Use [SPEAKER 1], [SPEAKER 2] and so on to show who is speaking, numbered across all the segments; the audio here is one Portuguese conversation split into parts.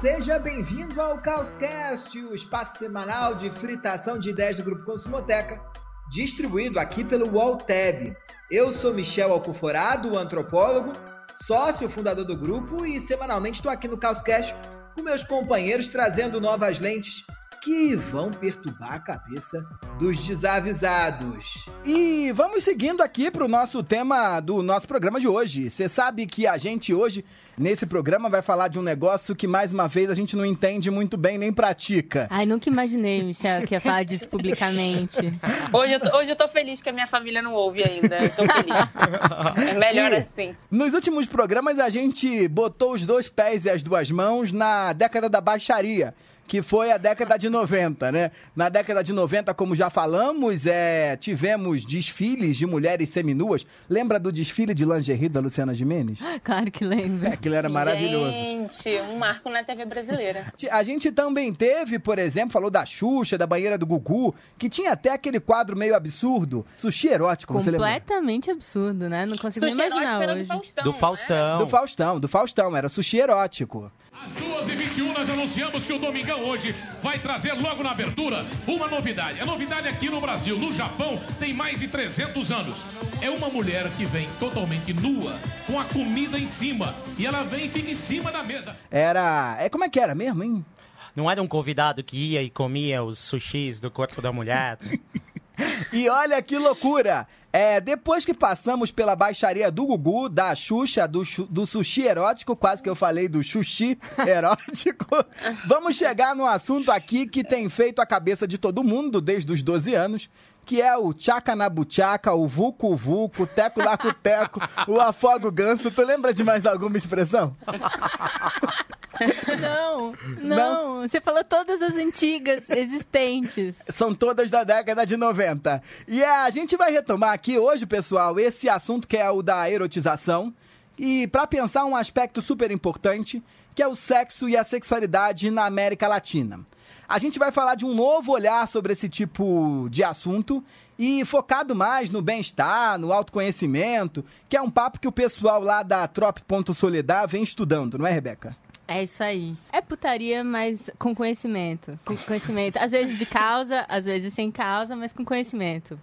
[SPEAKER 1] Seja bem-vindo ao Caoscast, o espaço semanal de fritação de ideias do Grupo Consumoteca, distribuído aqui pelo Waltab. Eu sou Michel Alcoforado, antropólogo, sócio fundador do grupo e semanalmente estou aqui no Caoscast com meus companheiros trazendo novas lentes que vão perturbar a cabeça dos desavisados. E vamos seguindo aqui para o nosso tema do nosso programa de hoje. Você sabe que a gente hoje, nesse programa, vai falar de um negócio que, mais uma vez, a gente não entende muito bem nem pratica.
[SPEAKER 2] Ai, nunca imaginei, Michel, que ia falar disso publicamente.
[SPEAKER 3] Hoje eu, tô, hoje eu tô feliz que a minha família não ouve ainda. Eu tô feliz. É melhor e, assim.
[SPEAKER 1] Nos últimos programas, a gente botou os dois pés e as duas mãos na década da baixaria que foi a década de 90, né? Na década de 90, como já falamos, é, tivemos desfiles de mulheres seminuas. Lembra do desfile de lingerie da Luciana Gimenez? Ah, claro que lembro. É, aquilo era maravilhoso.
[SPEAKER 3] Gente, um marco na TV brasileira.
[SPEAKER 1] A gente também teve, por exemplo, falou da Xuxa, da banheira do Gugu, que tinha até aquele quadro meio absurdo, sushi erótico, você lembra?
[SPEAKER 2] Completamente absurdo, né? Não consigo sushi imaginar hoje.
[SPEAKER 1] do Faustão, do né? Faustão, né? do Faustão, do Faustão, era sushi erótico. Às 2h21 nós anunciamos que o Domingão
[SPEAKER 4] hoje vai trazer logo na abertura uma novidade. A novidade aqui é no Brasil, no Japão, tem mais de 300 anos. É uma mulher que vem totalmente nua, com a comida
[SPEAKER 1] em cima, e ela vem e fica em cima da mesa. Era... É, como é que era mesmo, hein? Não era
[SPEAKER 4] um convidado que ia e comia os sushis do corpo da mulher?
[SPEAKER 1] e olha que loucura! É, depois que passamos pela baixaria do Gugu, da Xuxa, do, do sushi erótico, quase que eu falei do sushi erótico, vamos chegar no assunto aqui que tem feito a cabeça de todo mundo desde os 12 anos, que é o Tchaca na Buchaca, o Vucu Vucu, Teco Laco Teco, o Afogo Ganso. Tu lembra de mais alguma expressão?
[SPEAKER 2] Não, não, não, Você falou todas as antigas existentes.
[SPEAKER 1] São todas da década de 90. E é, a gente vai retomar aqui hoje, pessoal, esse assunto que é o da erotização. E para pensar um aspecto super importante, que é o sexo e a sexualidade na América Latina. A gente vai falar de um novo olhar sobre esse tipo de assunto e focado mais no bem-estar, no autoconhecimento, que é um papo que o pessoal lá da Trop.Soledad vem estudando, não é, Rebeca?
[SPEAKER 2] É isso aí. É putaria, mas com conhecimento. Com conhecimento. Às vezes de causa, às vezes sem causa, mas com conhecimento.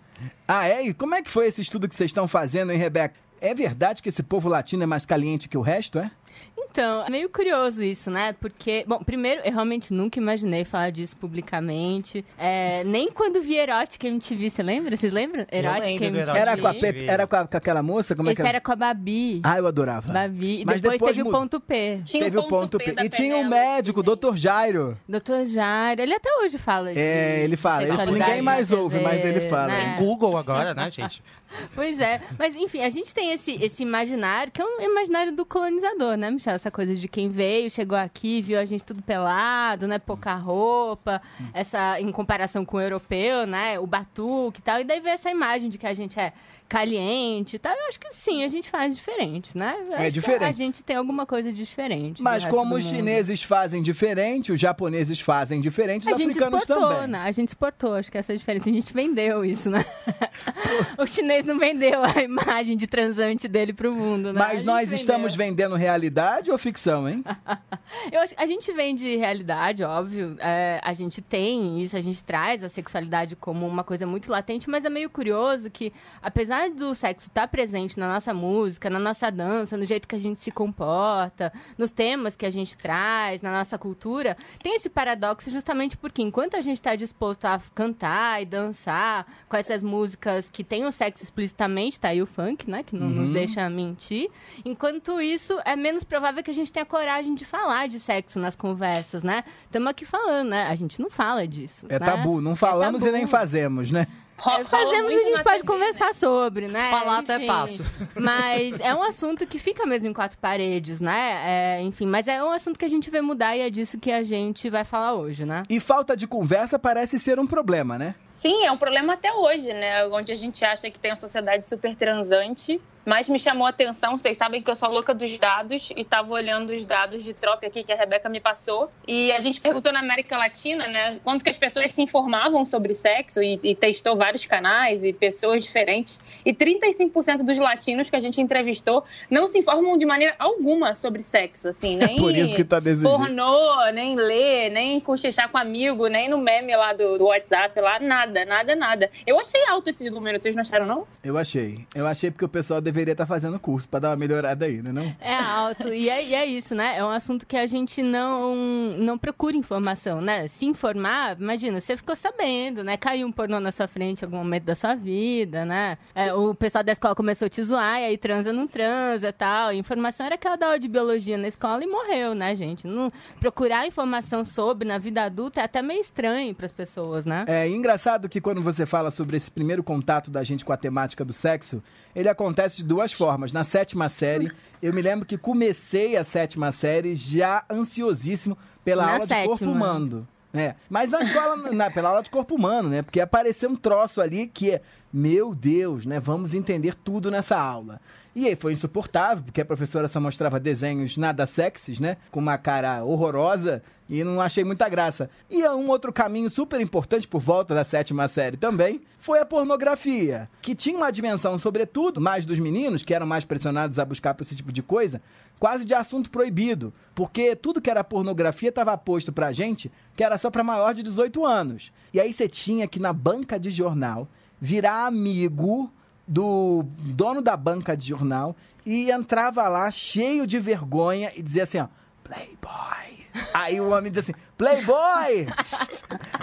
[SPEAKER 1] Ah, é? E como é que foi esse estudo que vocês estão fazendo, hein, Rebeca? É verdade que esse povo latino é mais caliente que o resto, é?
[SPEAKER 2] Então, é meio curioso isso, né? Porque, bom, primeiro, eu realmente nunca imaginei falar disso publicamente. É, nem quando vi Erótica MTV, você lembra? Vocês lembram? Erótica MTV.
[SPEAKER 1] Era com, a Pepe, era com, a, com aquela moça? Como Esse é que era? era
[SPEAKER 2] com a Babi.
[SPEAKER 1] Ah, eu adorava. Babi. E Mas depois, depois teve o ponto
[SPEAKER 2] P. Tinha teve o
[SPEAKER 1] ponto, P. P. E tinha um médico, também. Dr. Jairo.
[SPEAKER 2] Dr. Jairo. Ele até hoje fala isso.
[SPEAKER 1] É, ele fala. Ele, ninguém mais ouve, mas ele né? fala. Né? Tem Google
[SPEAKER 4] agora, né, gente?
[SPEAKER 2] pois é. Mas, enfim, a gente tem esse, esse imaginário, que é um imaginário do colonizador, né, Michel? essa coisa de quem veio, chegou aqui, viu a gente tudo pelado, né? Pouca roupa, essa em comparação com o europeu, né? O batuque e tal. E daí vê essa imagem de que a gente é caliente, tá? Eu acho que sim, a gente faz diferente, né? Eu é diferente. A gente tem alguma coisa diferente. Mas como os chineses
[SPEAKER 1] fazem diferente, os japoneses fazem diferente, os a africanos exportou, também. Né?
[SPEAKER 2] A gente exportou, acho que essa é a diferença. A gente vendeu isso, né? o chinês não vendeu a imagem de transante dele pro mundo, né? Mas nós vendeu.
[SPEAKER 1] estamos vendendo realidade ou ficção, hein?
[SPEAKER 2] Eu acho, a gente vende realidade, óbvio. É, a gente tem isso, a gente traz a sexualidade como uma coisa muito latente, mas é meio curioso que, apesar apesar do sexo estar tá presente na nossa música, na nossa dança, no jeito que a gente se comporta, nos temas que a gente traz, na nossa cultura, tem esse paradoxo justamente porque enquanto a gente está disposto a cantar e dançar com essas músicas que tem o sexo explicitamente, tá aí o funk, né, que não uhum. nos deixa mentir, enquanto isso é menos provável que a gente tenha coragem de falar de sexo nas conversas, né? Estamos aqui falando, né? A gente não fala disso. É né? tabu, não é falamos é tabu. e nem
[SPEAKER 1] fazemos, né?
[SPEAKER 2] É, fazemos e a gente pode TV, né? conversar né? sobre, né? Falar enfim, até fácil. Mas é um assunto que fica mesmo em quatro paredes, né? É, enfim, mas é um assunto que a gente vê mudar e é disso que a gente vai falar hoje,
[SPEAKER 1] né? E falta de conversa parece ser um problema, né?
[SPEAKER 2] Sim, é um problema até hoje, né? Onde a
[SPEAKER 3] gente acha que tem uma sociedade super transante. Mas me chamou a atenção, vocês sabem que eu sou louca dos dados e estava olhando os dados de trope aqui que a Rebeca me passou. E a gente perguntou na América Latina, né, quanto que as pessoas se informavam sobre sexo e, e testou vários canais e pessoas diferentes. E 35% dos latinos que a gente entrevistou não se informam de maneira alguma sobre sexo, assim, nem é Por isso que tá pornô, nem ler, nem cochichar com amigo, nem no meme lá do, do WhatsApp, lá nada Nada, nada, nada. Eu achei alto esse número, vocês não acharam, não?
[SPEAKER 1] Eu achei. Eu achei porque o pessoal deveria estar tá fazendo curso para dar uma melhorada aí, né? Não?
[SPEAKER 2] É alto. e, é, e é isso, né? É um assunto que a gente não, não procura informação, né? Se informar, imagina, você ficou sabendo, né? Caiu um pornô na sua frente em algum momento da sua vida, né? É, o pessoal da escola começou a te zoar, e aí transa não transa tal. A informação era aquela da aula de biologia na escola e morreu, né, gente? Não, procurar informação sobre na vida adulta é até meio estranho para as pessoas, né?
[SPEAKER 1] É engraçado que quando você fala sobre esse primeiro contato da gente com a temática do sexo, ele acontece de duas formas. Na sétima série, eu me lembro que comecei a sétima série já ansiosíssimo pela Na aula sétima. de corpo humano. É. Mas na escola, na, pela aula de corpo humano, né? Porque apareceu um troço ali que meu Deus, né? Vamos entender tudo nessa aula. E aí foi insuportável, porque a professora só mostrava desenhos nada sexys, né? Com uma cara horrorosa e não achei muita graça. E é um outro caminho super importante por volta da sétima série também foi a pornografia, que tinha uma dimensão, sobretudo, mais dos meninos, que eram mais pressionados a buscar por esse tipo de coisa, quase de assunto proibido, porque tudo que era pornografia estava posto pra gente que era só pra maior de 18 anos. E aí você tinha que na banca de jornal virar amigo do dono da banca de jornal e entrava lá cheio de vergonha e dizia assim, ó, Playboy. Aí o homem diz assim, Playboy!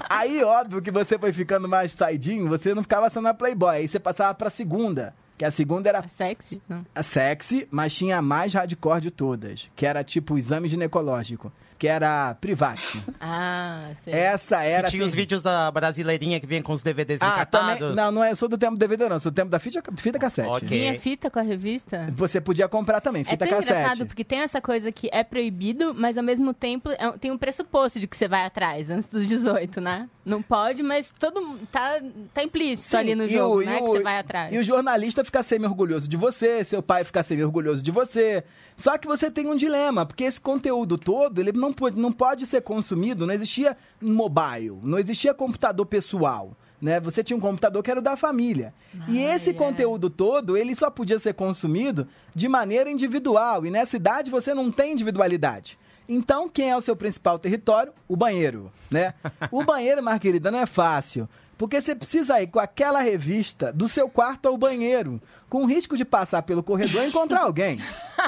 [SPEAKER 1] Aí, óbvio que você foi ficando mais saidinho, você não ficava sendo a Playboy. Aí você passava pra segunda. Que a segunda era. A sexy? Não. A sexy, mas tinha a mais hardcore de todas. Que era tipo exame ginecológico. Que era Private.
[SPEAKER 2] Ah,
[SPEAKER 4] sei. Essa era. E tinha os vídeos da brasileirinha que vinha com os DVDs ah, Também, não,
[SPEAKER 1] não é, sou do tempo do DVD, não. Sou do tempo da fita, fita cassete. Okay. Tinha
[SPEAKER 2] fita com a revista?
[SPEAKER 1] Você podia comprar também, é fita é tão cassete. É engraçado,
[SPEAKER 2] porque tem essa coisa que é proibido, mas ao mesmo tempo é tem um pressuposto de que você vai atrás, antes dos 18, né? Não pode, mas todo tá, tá implícito Sim, ali no jogo, o, né? O, que você vai atrás. E o
[SPEAKER 1] jornalista fica semi-orgulhoso de você, seu pai fica semi-orgulhoso de você. Só que você tem um dilema, porque esse conteúdo todo, ele não pode, não pode ser consumido, não existia mobile, não existia computador pessoal. Né? Você tinha um computador que era da família. Ah, e esse conteúdo todo, ele só podia ser consumido de maneira individual. E nessa idade você não tem individualidade. Então, quem é o seu principal território? O banheiro, né? O banheiro, minha não é fácil. Porque você precisa ir com aquela revista do seu quarto ao banheiro, com risco de passar pelo corredor e encontrar alguém.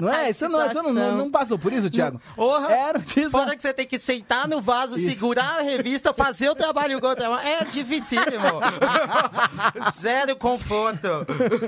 [SPEAKER 1] Não é? Você, não, você é- não, não, passou por isso, Thiago? Orra, Era
[SPEAKER 4] diz... Fora que você tem que sentar no vaso, isso. segurar a revista, fazer o trabalho É dificílimo. Zero conforto.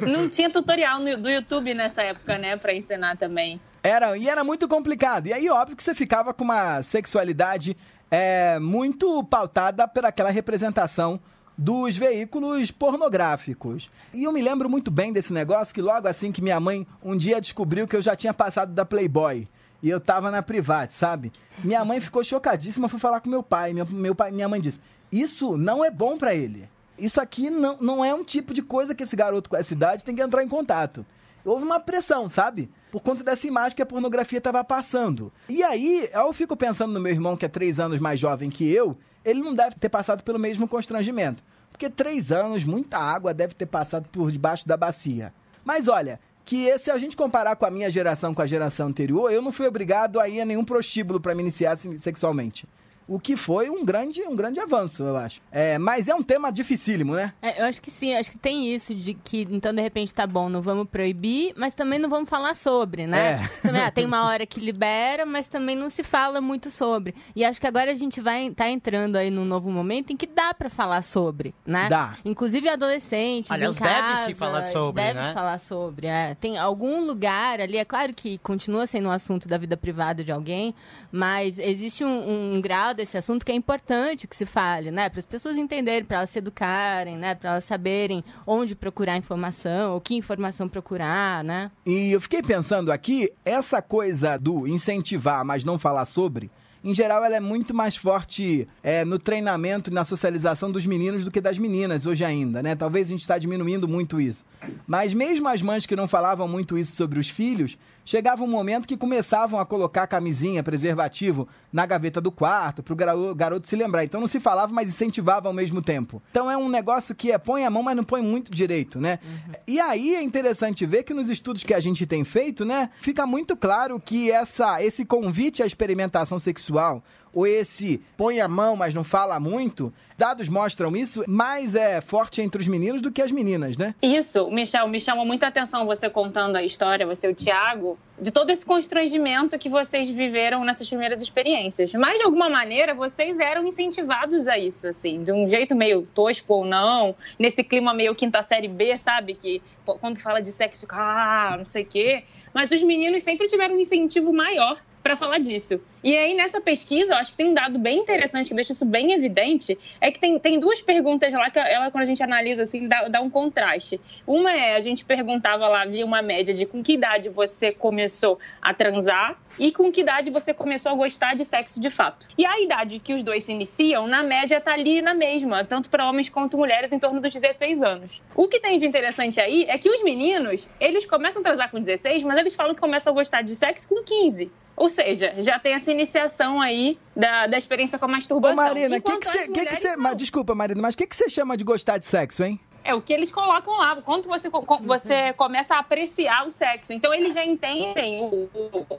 [SPEAKER 4] Não
[SPEAKER 3] tinha tutorial no, do YouTube nessa época, né? Pra ensinar também.
[SPEAKER 1] Era, e era muito complicado. E aí, óbvio que você ficava com uma sexualidade é, muito pautada por aquela representação dos veículos pornográficos. E eu me lembro muito bem desse negócio que logo assim que minha mãe um dia descobriu que eu já tinha passado da Playboy e eu tava na private, sabe? Minha mãe ficou chocadíssima, foi falar com meu pai. Meu, meu pai, minha mãe disse: "Isso não é bom para ele. Isso aqui não, não é um tipo de coisa que esse garoto com essa idade tem que entrar em contato." Houve uma pressão, sabe? por conta dessa imagem que a pornografia estava passando. E aí, eu fico pensando no meu irmão, que é três anos mais jovem que eu, ele não deve ter passado pelo mesmo constrangimento. Porque três anos, muita água deve ter passado por debaixo da bacia. Mas olha, que é, se a gente comparar com a minha geração, com a geração anterior, eu não fui obrigado a ir a nenhum prostíbulo para me iniciar sexualmente o que foi um grande, um grande avanço, eu acho. É, mas é um tema dificílimo, né?
[SPEAKER 2] É, eu acho que sim, acho que tem isso de que, então, de repente, tá bom, não vamos proibir, mas também não vamos falar sobre, né? É. Também, ah, tem uma hora que libera, mas também não se fala muito sobre. E acho que agora a gente vai estar tá entrando aí num novo momento em que dá para falar sobre, né? Dá. Inclusive adolescentes. Aliás, deve-se falar sobre. Deve-se né? falar sobre, é. Tem algum lugar ali, é claro que continua sendo um assunto da vida privada de alguém, mas existe um, um grau desse assunto que é importante que se fale, né? Para as pessoas entenderem, para elas se educarem, né? Para elas saberem onde procurar informação, ou que informação procurar, né?
[SPEAKER 1] E eu fiquei pensando aqui, essa coisa do incentivar, mas não falar sobre, em geral, ela é muito mais forte é, no treinamento e na socialização dos meninos do que das meninas hoje ainda, né? Talvez a gente está diminuindo muito isso. Mas mesmo as mães que não falavam muito isso sobre os filhos, Chegava um momento que começavam a colocar camisinha, preservativo na gaveta do quarto, para o garoto se lembrar. Então não se falava, mas incentivava ao mesmo tempo. Então é um negócio que é põe a mão, mas não põe muito direito, né? Uhum. E aí é interessante ver que nos estudos que a gente tem feito, né, fica muito claro que essa, esse convite à experimentação sexual, ou esse põe a mão, mas não fala muito, dados mostram isso, mais é forte entre os meninos do que as meninas, né?
[SPEAKER 3] Isso, Michel, me chama muita atenção você contando a história, você e o Tiago, de todo esse constrangimento que vocês viveram nessas primeiras experiências. Mas, de alguma maneira, vocês eram incentivados a isso, assim, de um jeito meio tosco ou não, nesse clima meio quinta série B, sabe? Que quando fala de sexo, ah, não sei o quê. Mas os meninos sempre tiveram um incentivo maior para falar disso. E aí, nessa pesquisa, eu acho que tem um dado bem interessante que deixa isso bem evidente, é que tem, tem duas perguntas lá que ela, quando a gente analisa, assim, dá, dá um contraste. Uma é, a gente perguntava lá, havia uma média de com que idade você começou a transar e com que idade você começou a gostar de sexo de fato. E a idade que os dois se iniciam, na média, está ali na mesma, tanto para homens quanto mulheres, em torno dos 16 anos. O que tem de interessante aí é que os meninos, eles começam a transar com 16, mas eles falam que começam a gostar de sexo com 15. Ou seja, já tem essa iniciação aí da, da experiência com a masturbação. Ô Marina, que que cê, que que
[SPEAKER 1] mas, desculpa, Marina, mas o que, que você chama de gostar de sexo, hein?
[SPEAKER 3] É o que eles colocam lá, quando você, você começa a apreciar o sexo. Então eles já entendem, o,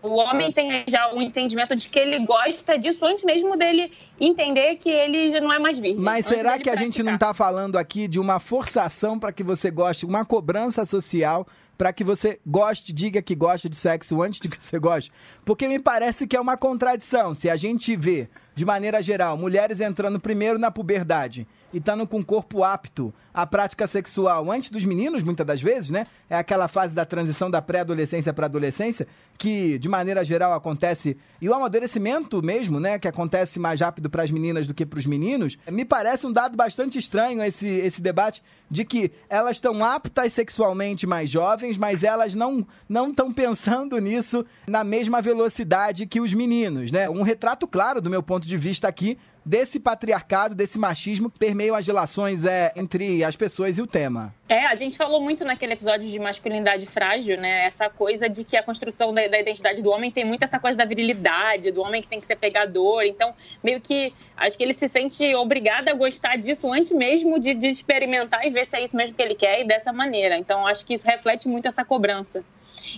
[SPEAKER 3] o, homem é. tem já o entendimento de que ele gosta disso antes mesmo dele entender que ele já não é mais virgem. Mas será que praticar. a
[SPEAKER 1] gente não está falando aqui de uma forçação para que você goste, uma cobrança social para que você goste, diga que gosta de sexo antes de que você goste. Porque me parece que é uma contradição. Se a gente vê, de maneira geral, mulheres entrando primeiro na puberdade e estando com o corpo apto à prática sexual antes dos meninos, muitas das vezes, né? É aquela fase da transição da pré-adolescência para adolescência que, de maneira geral, acontece. E o amadurecimento mesmo, né? Que acontece mais rápido para as meninas do que para os meninos. Me parece um dado bastante estranho esse, esse debate de que elas estão aptas sexualmente mais jovens jovens, mas elas não não estão pensando nisso na mesma velocidade que os meninos, né? Um retrato claro do meu ponto de vista aqui desse patriarcado, desse machismo que permeia as relações é, entre as pessoas e o tema.
[SPEAKER 3] É, a gente falou muito naquele episódio de masculinidade frágil, né? Essa coisa de que a construção da, da, identidade do homem tem muito essa coisa da virilidade, do homem que tem que ser pegador. Então, meio que acho que ele se sente obrigado a gostar disso antes mesmo de, de experimentar e ver se é isso mesmo que ele quer e dessa maneira. Então, acho que isso reflete muito essa cobrança.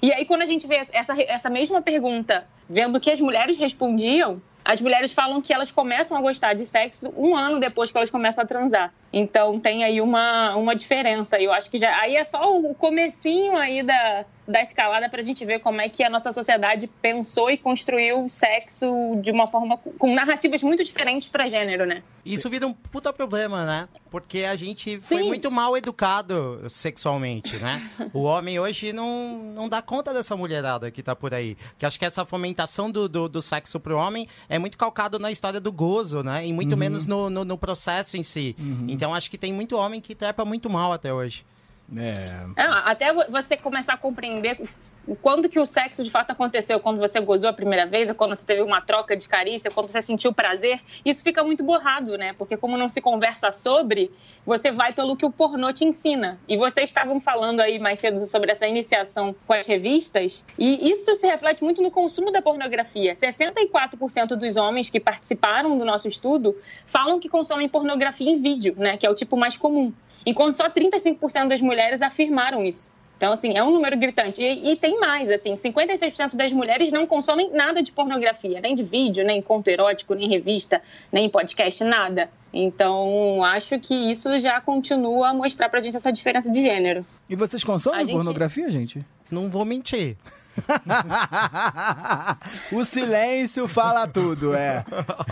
[SPEAKER 3] E aí, quando a gente vê essa, essa mesma pergunta, vendo que as mulheres respondiam, as mulheres falam que elas começam a gostar de sexo um ano depois que elas começam a transar. Então tem aí uma, uma diferença. Eu acho que já aí é só o comecinho aí da, da escalada para a gente ver como é que a nossa sociedade pensou e construiu o sexo de uma forma com narrativas muito diferentes para
[SPEAKER 4] gênero, né? Isso vira um puta problema, né? Porque a gente foi Sim. muito mal educado sexualmente, né? o homem hoje não, não dá conta dessa mulherada que tá por aí. Que acho que essa fomentação do, do, do sexo pro homem é muito calcado na história do gozo, né? E muito uhum. menos no, no, no, processo em si. Uhum. Então acho que tem muito homem que trepa muito mal até hoje.
[SPEAKER 1] É.
[SPEAKER 3] é até você começar a compreender quando que o sexo de fato aconteceu? Quando você gozou a primeira vez, quando você teve uma troca de carícia, quando você sentiu prazer? Isso fica muito borrado, né? Porque como não se conversa sobre, você vai pelo que o pornô te ensina. E vocês estavam falando aí mais cedo sobre essa iniciação com as revistas, e isso se reflete muito no consumo da pornografia. 64% dos homens que participaram do nosso estudo falam que consomem pornografia em vídeo, né? Que é o tipo mais comum. Enquanto só 35% das mulheres afirmaram isso. Então, assim, é um número gritante. E, e tem mais, assim, 56% das mulheres não consomem nada de pornografia, nem de vídeo, nem conto erótico, nem revista, nem podcast, nada. Então, acho que isso já continua a mostrar pra gente essa diferença
[SPEAKER 1] de gênero. E vocês consomem gente... pornografia, gente? Não vou mentir. o silêncio fala tudo, é.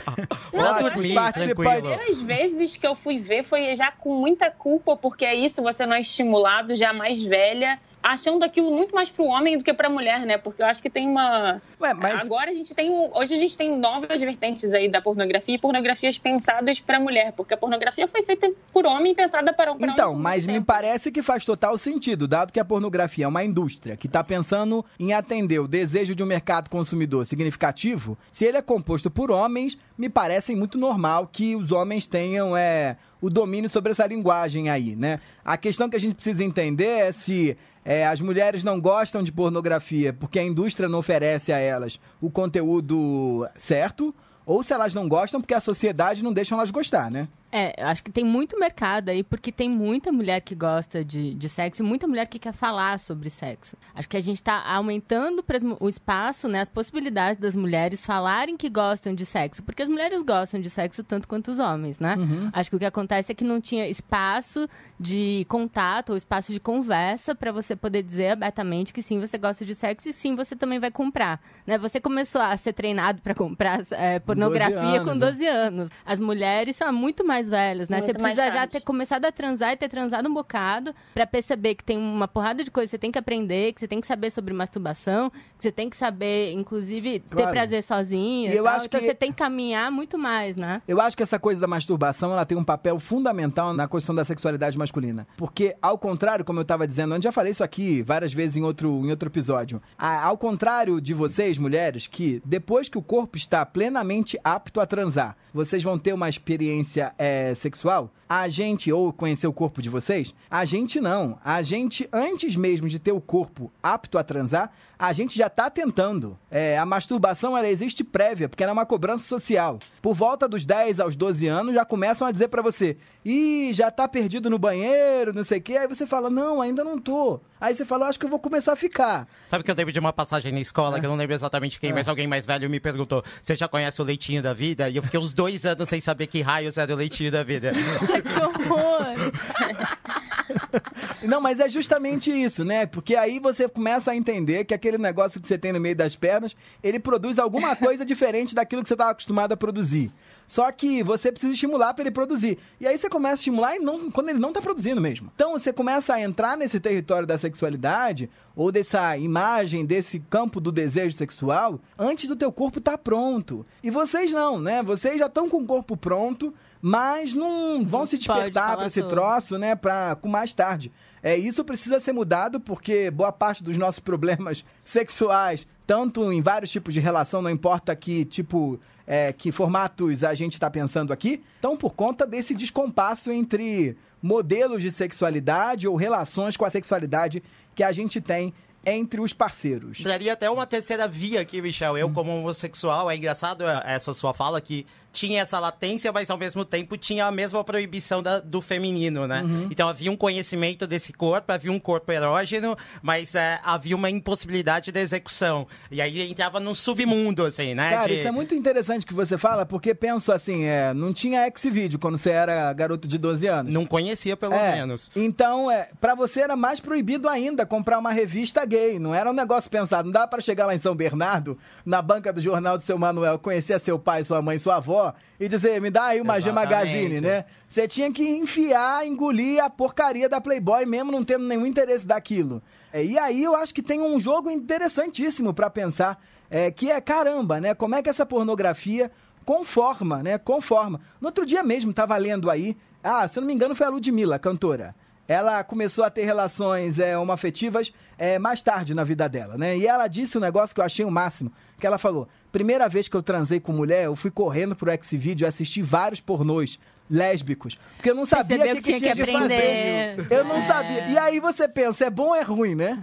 [SPEAKER 1] Não, Lá dormir, participantes...
[SPEAKER 3] vezes que eu fui ver foi já com muita culpa, porque é isso, você não é estimulado, já mais velha achando aquilo muito mais para o homem do que para a mulher, né? Porque eu acho que tem uma. Ué, mas... Agora a gente tem. Hoje a gente tem novas vertentes aí da pornografia e pornografias pensadas para mulher, porque a pornografia foi feita por homem e pensada para, para então,
[SPEAKER 1] homem. mas né? me parece que faz total sentido, dado que a pornografia é uma indústria que está pensando em atender o desejo de um mercado consumidor significativo, se ele é composto por homens, me parece muito normal que os homens tenham é, o domínio sobre essa linguagem aí, né? A questão que a gente precisa entender é se é, as mulheres não gostam de pornografia porque a indústria não oferece a elas o conteúdo certo, ou se elas não gostam porque a sociedade não deixa elas gostar, né?
[SPEAKER 2] É, acho que tem muito mercado aí, porque tem muita mulher que gosta de, de sexo e muita mulher que quer falar sobre sexo. Acho que a gente está aumentando o espaço, né, as possibilidades das mulheres falarem que gostam de sexo, porque as mulheres gostam de sexo tanto quanto os homens, né? Uhum. Acho que o que acontece é que não tinha espaço de contato ou espaço de conversa para você poder dizer abertamente que sim, você gosta de sexo e sim, você também vai comprar, né? Você começou a ser treinado para comprar é, pornografia 12 anos, com 12 é. anos. As mulheres são muito mais mais velhos, né? Muito você precisa já ter começado a transar e ter transado um bocado para perceber que tem uma porrada de coisa que você tem que aprender, que você tem que saber sobre masturbação, que você tem que saber, inclusive, ter prazer sozinho. E eu tal. acho então que... você tem que caminhar muito mais, né?
[SPEAKER 1] Eu acho que essa coisa da masturbação ela tem um papel fundamental na construção da sexualidade masculina. Porque, ao contrário, como eu estava dizendo antes, já falei isso aqui várias vezes em outro, em outro episódio. A, ao contrário de vocês, mulheres, que depois que o corpo está plenamente apto a transar, vocês vão ter uma experiência é, é, sexual? A gente, ou conhecer o corpo de vocês? A gente não. A gente, antes mesmo de ter o corpo apto a transar, a gente já está tentando. É, a masturbação, ela existe prévia, porque ela é uma cobrança social. Por volta dos 10 aos 12 anos, já começam a dizer para você, ih, já tá perdido no banheiro, não sei o quê. Aí você fala, não, ainda não tô. Aí você fala, acho que eu vou começar a ficar.
[SPEAKER 4] Sabe que eu lembro de uma passagem na escola, é. que eu não lembro exatamente quem, é. mas alguém mais velho me perguntou, você já conhece o leitinho da vida? E eu fiquei uns dois anos sem saber que raios era o leitinho da vida.
[SPEAKER 2] que horror!
[SPEAKER 1] Não, mas é justamente isso, né? Porque aí você começa a entender que aquele negócio que você tem no meio das pernas, ele produz alguma coisa diferente daquilo que você está acostumado a produzir. Só que você precisa estimular para ele produzir. E aí você começa a estimular e não, quando ele não está produzindo mesmo. Então você começa a entrar nesse território da sexualidade ou dessa imagem, desse campo do desejo sexual, antes do teu corpo tá pronto. E vocês não, né? Vocês já estão com o corpo pronto, mas não vão se despertar para esse troço, né? Para com mais tarde. É, isso precisa ser mudado porque boa parte dos nossos problemas sexuais tanto em vários tipos de relação, não importa que tipo, é, que formatos a gente está pensando aqui, tão por conta desse descompasso entre modelos de sexualidade ou relações com a sexualidade que a gente tem entre os parceiros.
[SPEAKER 4] Traria até uma terceira via aqui, Michel. Eu, como homossexual, é engraçado essa sua fala que tinha essa latência, mas ao mesmo tempo tinha a mesma proibição da, do feminino, né? Uhum. Então havia um conhecimento desse corpo, havia um corpo erógeno, mas é, havia uma impossibilidade da execução. E aí entrava num submundo, assim, né? Cara, de... isso é
[SPEAKER 1] muito interessante que você fala, porque penso assim, é, não tinha X-Vídeo quando você era garoto de 12 anos. Não conhecia, pelo é, menos. Então, é, para você era mais proibido ainda comprar uma revista gay, não era um negócio pensado. Não dava para chegar lá em São Bernardo, na banca do jornal do seu Manuel, conhecer seu pai, sua mãe, sua avó, e dizer, me dá aí uma Exatamente. G Magazine, né? É. Você tinha que enfiar, engolir a porcaria da Playboy, mesmo não tendo nenhum interesse daquilo. É, e aí eu acho que tem um jogo interessantíssimo para pensar, é, que é, caramba, né? Como é que essa pornografia conforma, né? Conforma. No outro dia mesmo, tava lendo aí, ah, se não me engano foi a Ludmilla, cantora ela começou a ter relações é, homoafetivas é, mais tarde na vida dela, né? E ela disse um negócio que eu achei o máximo, que ela falou, primeira vez que eu transei com mulher, eu fui correndo pro X-Video e assisti vários pornôs lésbicos, porque eu não sabia o que, que, tinha que, tinha que fazer. Eu não é. sabia. E aí você pensa, é bom ou é ruim, né?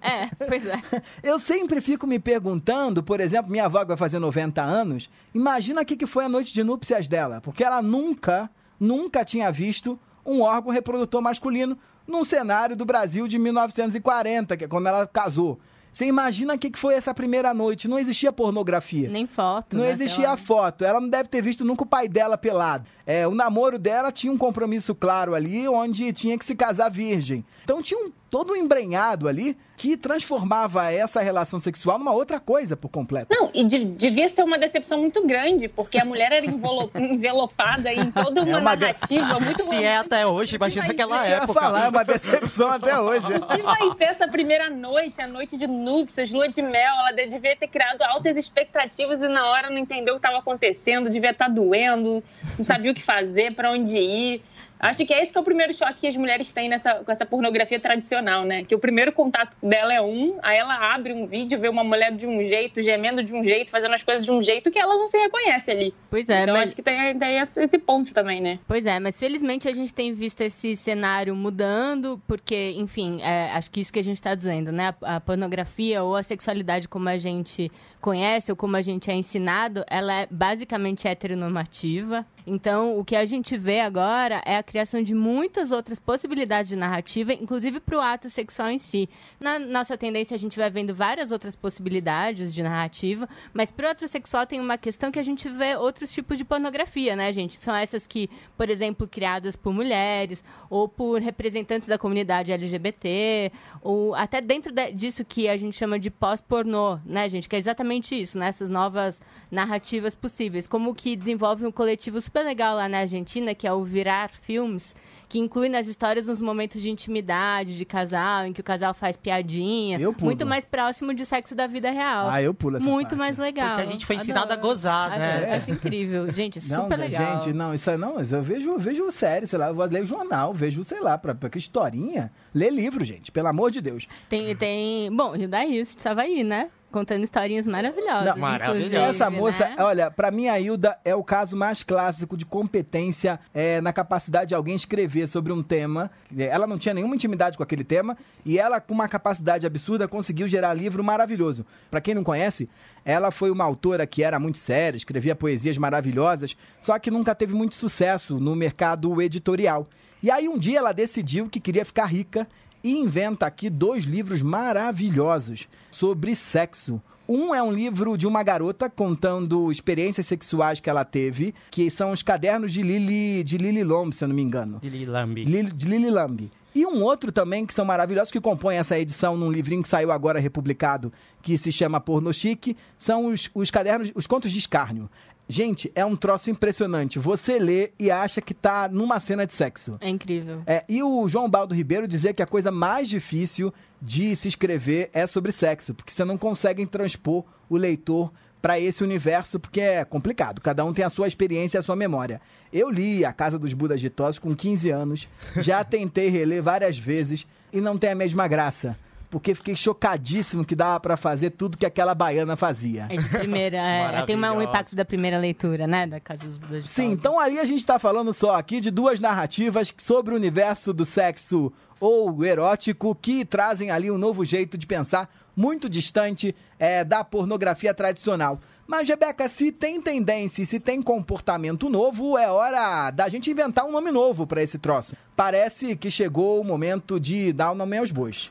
[SPEAKER 2] É, pois é.
[SPEAKER 1] Eu sempre fico me perguntando, por exemplo, minha avó vai fazer 90 anos, imagina o que, que foi a noite de núpcias dela, porque ela nunca, nunca tinha visto um órgão reprodutor masculino num cenário do Brasil de 1940, que é quando ela casou. Você imagina o que foi essa primeira noite? Não existia pornografia.
[SPEAKER 2] Nem foto. Não né, existia
[SPEAKER 1] foto. Ela não deve ter visto nunca o pai dela pelado. É, o namoro dela tinha um compromisso claro ali, onde tinha que se casar virgem. Então tinha um todo embrenhado ali que transformava essa relação sexual numa outra coisa por completo.
[SPEAKER 3] Não, e de, devia ser uma decepção muito grande, porque a mulher era envelopada em toda uma, é uma narrativa de... muito Se é
[SPEAKER 4] até
[SPEAKER 1] hoje, imagina aquela época. Eu falar, é uma decepção
[SPEAKER 4] até hoje. O
[SPEAKER 3] que vai ser essa primeira noite, a noite de núpcias, lua de mel, ela devia ter criado altas expectativas e na hora não entendeu o que estava acontecendo, devia estar tá doendo, não sabia o que fazer, para onde ir. Acho que é esse que é o primeiro choque que as mulheres têm nessa, com essa pornografia tradicional, né? Que o primeiro contato dela é um, aí ela abre um vídeo, vê uma mulher de um jeito,
[SPEAKER 2] gemendo de um jeito, fazendo as coisas de um jeito que ela não se reconhece ali. Pois é, Então mas... acho que tem, tem esse ponto também, né? Pois é, mas felizmente a gente tem visto esse cenário mudando, porque, enfim, é, acho que isso que a gente está dizendo, né? A, a pornografia ou a sexualidade como a gente conhece ou como a gente é ensinado, ela é basicamente heteronormativa, então, o que a gente vê agora é a criação de muitas outras possibilidades de narrativa, inclusive para o ato sexual em si. Na nossa tendência, a gente vai vendo várias outras possibilidades de narrativa, mas para o ato sexual tem uma questão que a gente vê outros tipos de pornografia, né, gente? São essas que, por exemplo, criadas por mulheres ou por representantes da comunidade LGBT, ou até dentro de, disso que a gente chama de pós-pornô, né, gente? Que é exatamente isso, né? Essas novas narrativas possíveis. Como que desenvolve um coletivo super legal lá na Argentina, que é o Virar Filmes, que inclui nas histórias uns momentos de intimidade, de casal, em que o casal faz piadinha. Eu pulo. Muito mais próximo de sexo da vida real. Ah, eu pulo essa Muito parte. mais legal. Porque a gente foi ensinado Adoro. a gozar, acho, né? Acho, incrível. Gente, super
[SPEAKER 1] não, legal. Gente, não, isso é, não, eu vejo, eu vejo série, sei lá, eu vou ler jornal, vejo, sei lá, pra, pra que historinha. Lê livro, gente, pelo amor de Deus.
[SPEAKER 2] Tem, tem... Bom, e daí, Rio estava aí, né? contando historinhas maravilhosas. Não, maravilhosa. Essa né? moça, né?
[SPEAKER 1] olha, para mim a Hilda é o caso mais clássico de competência é, na capacidade de alguém escrever sobre um tema. Ela não tinha nenhuma intimidade com aquele tema e ela, com uma capacidade absurda, conseguiu gerar livro maravilhoso. Para quem não conhece, ela foi uma autora que era muito séria, escrevia poesias maravilhosas, só que nunca teve muito sucesso no mercado editorial. E aí um dia ela decidiu que queria ficar rica e inventa aqui dois livros maravilhosos sobre sexo. Um é um livro de uma garota contando experiências sexuais que ela teve, que são os cadernos de Lily, de Lily Lombe, se eu não me engano.
[SPEAKER 4] De Lily Lombe.
[SPEAKER 1] Lili, de Lily Lombe. E um outro também que são maravilhosos, que compõem essa edição num livrinho que saiu agora republicado, que se chama Porno Chique, são os, os cadernos, os contos de escárnio. Gente, é um troço impressionante. Você lê e acha que tá numa cena de sexo. É incrível. É, e o João Baldo Ribeiro dizia que a coisa mais difícil de se escrever é sobre sexo, porque você não consegue transpor o leitor para esse universo, porque é complicado. Cada um tem a sua experiência e a sua memória. Eu li A Casa dos Budas Ditosos com 15 anos, já tentei reler várias vezes e não tem a mesma graça porque fiquei chocadíssimo que dava para fazer tudo que aquela baiana fazia. É de
[SPEAKER 2] primeira, é, tem um impacto da primeira leitura, né, da Casa dos Budas
[SPEAKER 1] Sim, então aí a gente está falando só aqui de duas narrativas sobre o universo do sexo ou erótico que trazem ali um novo jeito de pensar muito distante é, da pornografia tradicional. Mas, Rebeca, se tem tendência, se tem comportamento novo, é hora da gente inventar um nome novo para esse troço. Parece que chegou o momento de dar o um nome aos bois.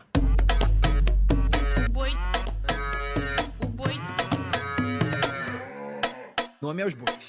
[SPEAKER 1] Nome aos bois.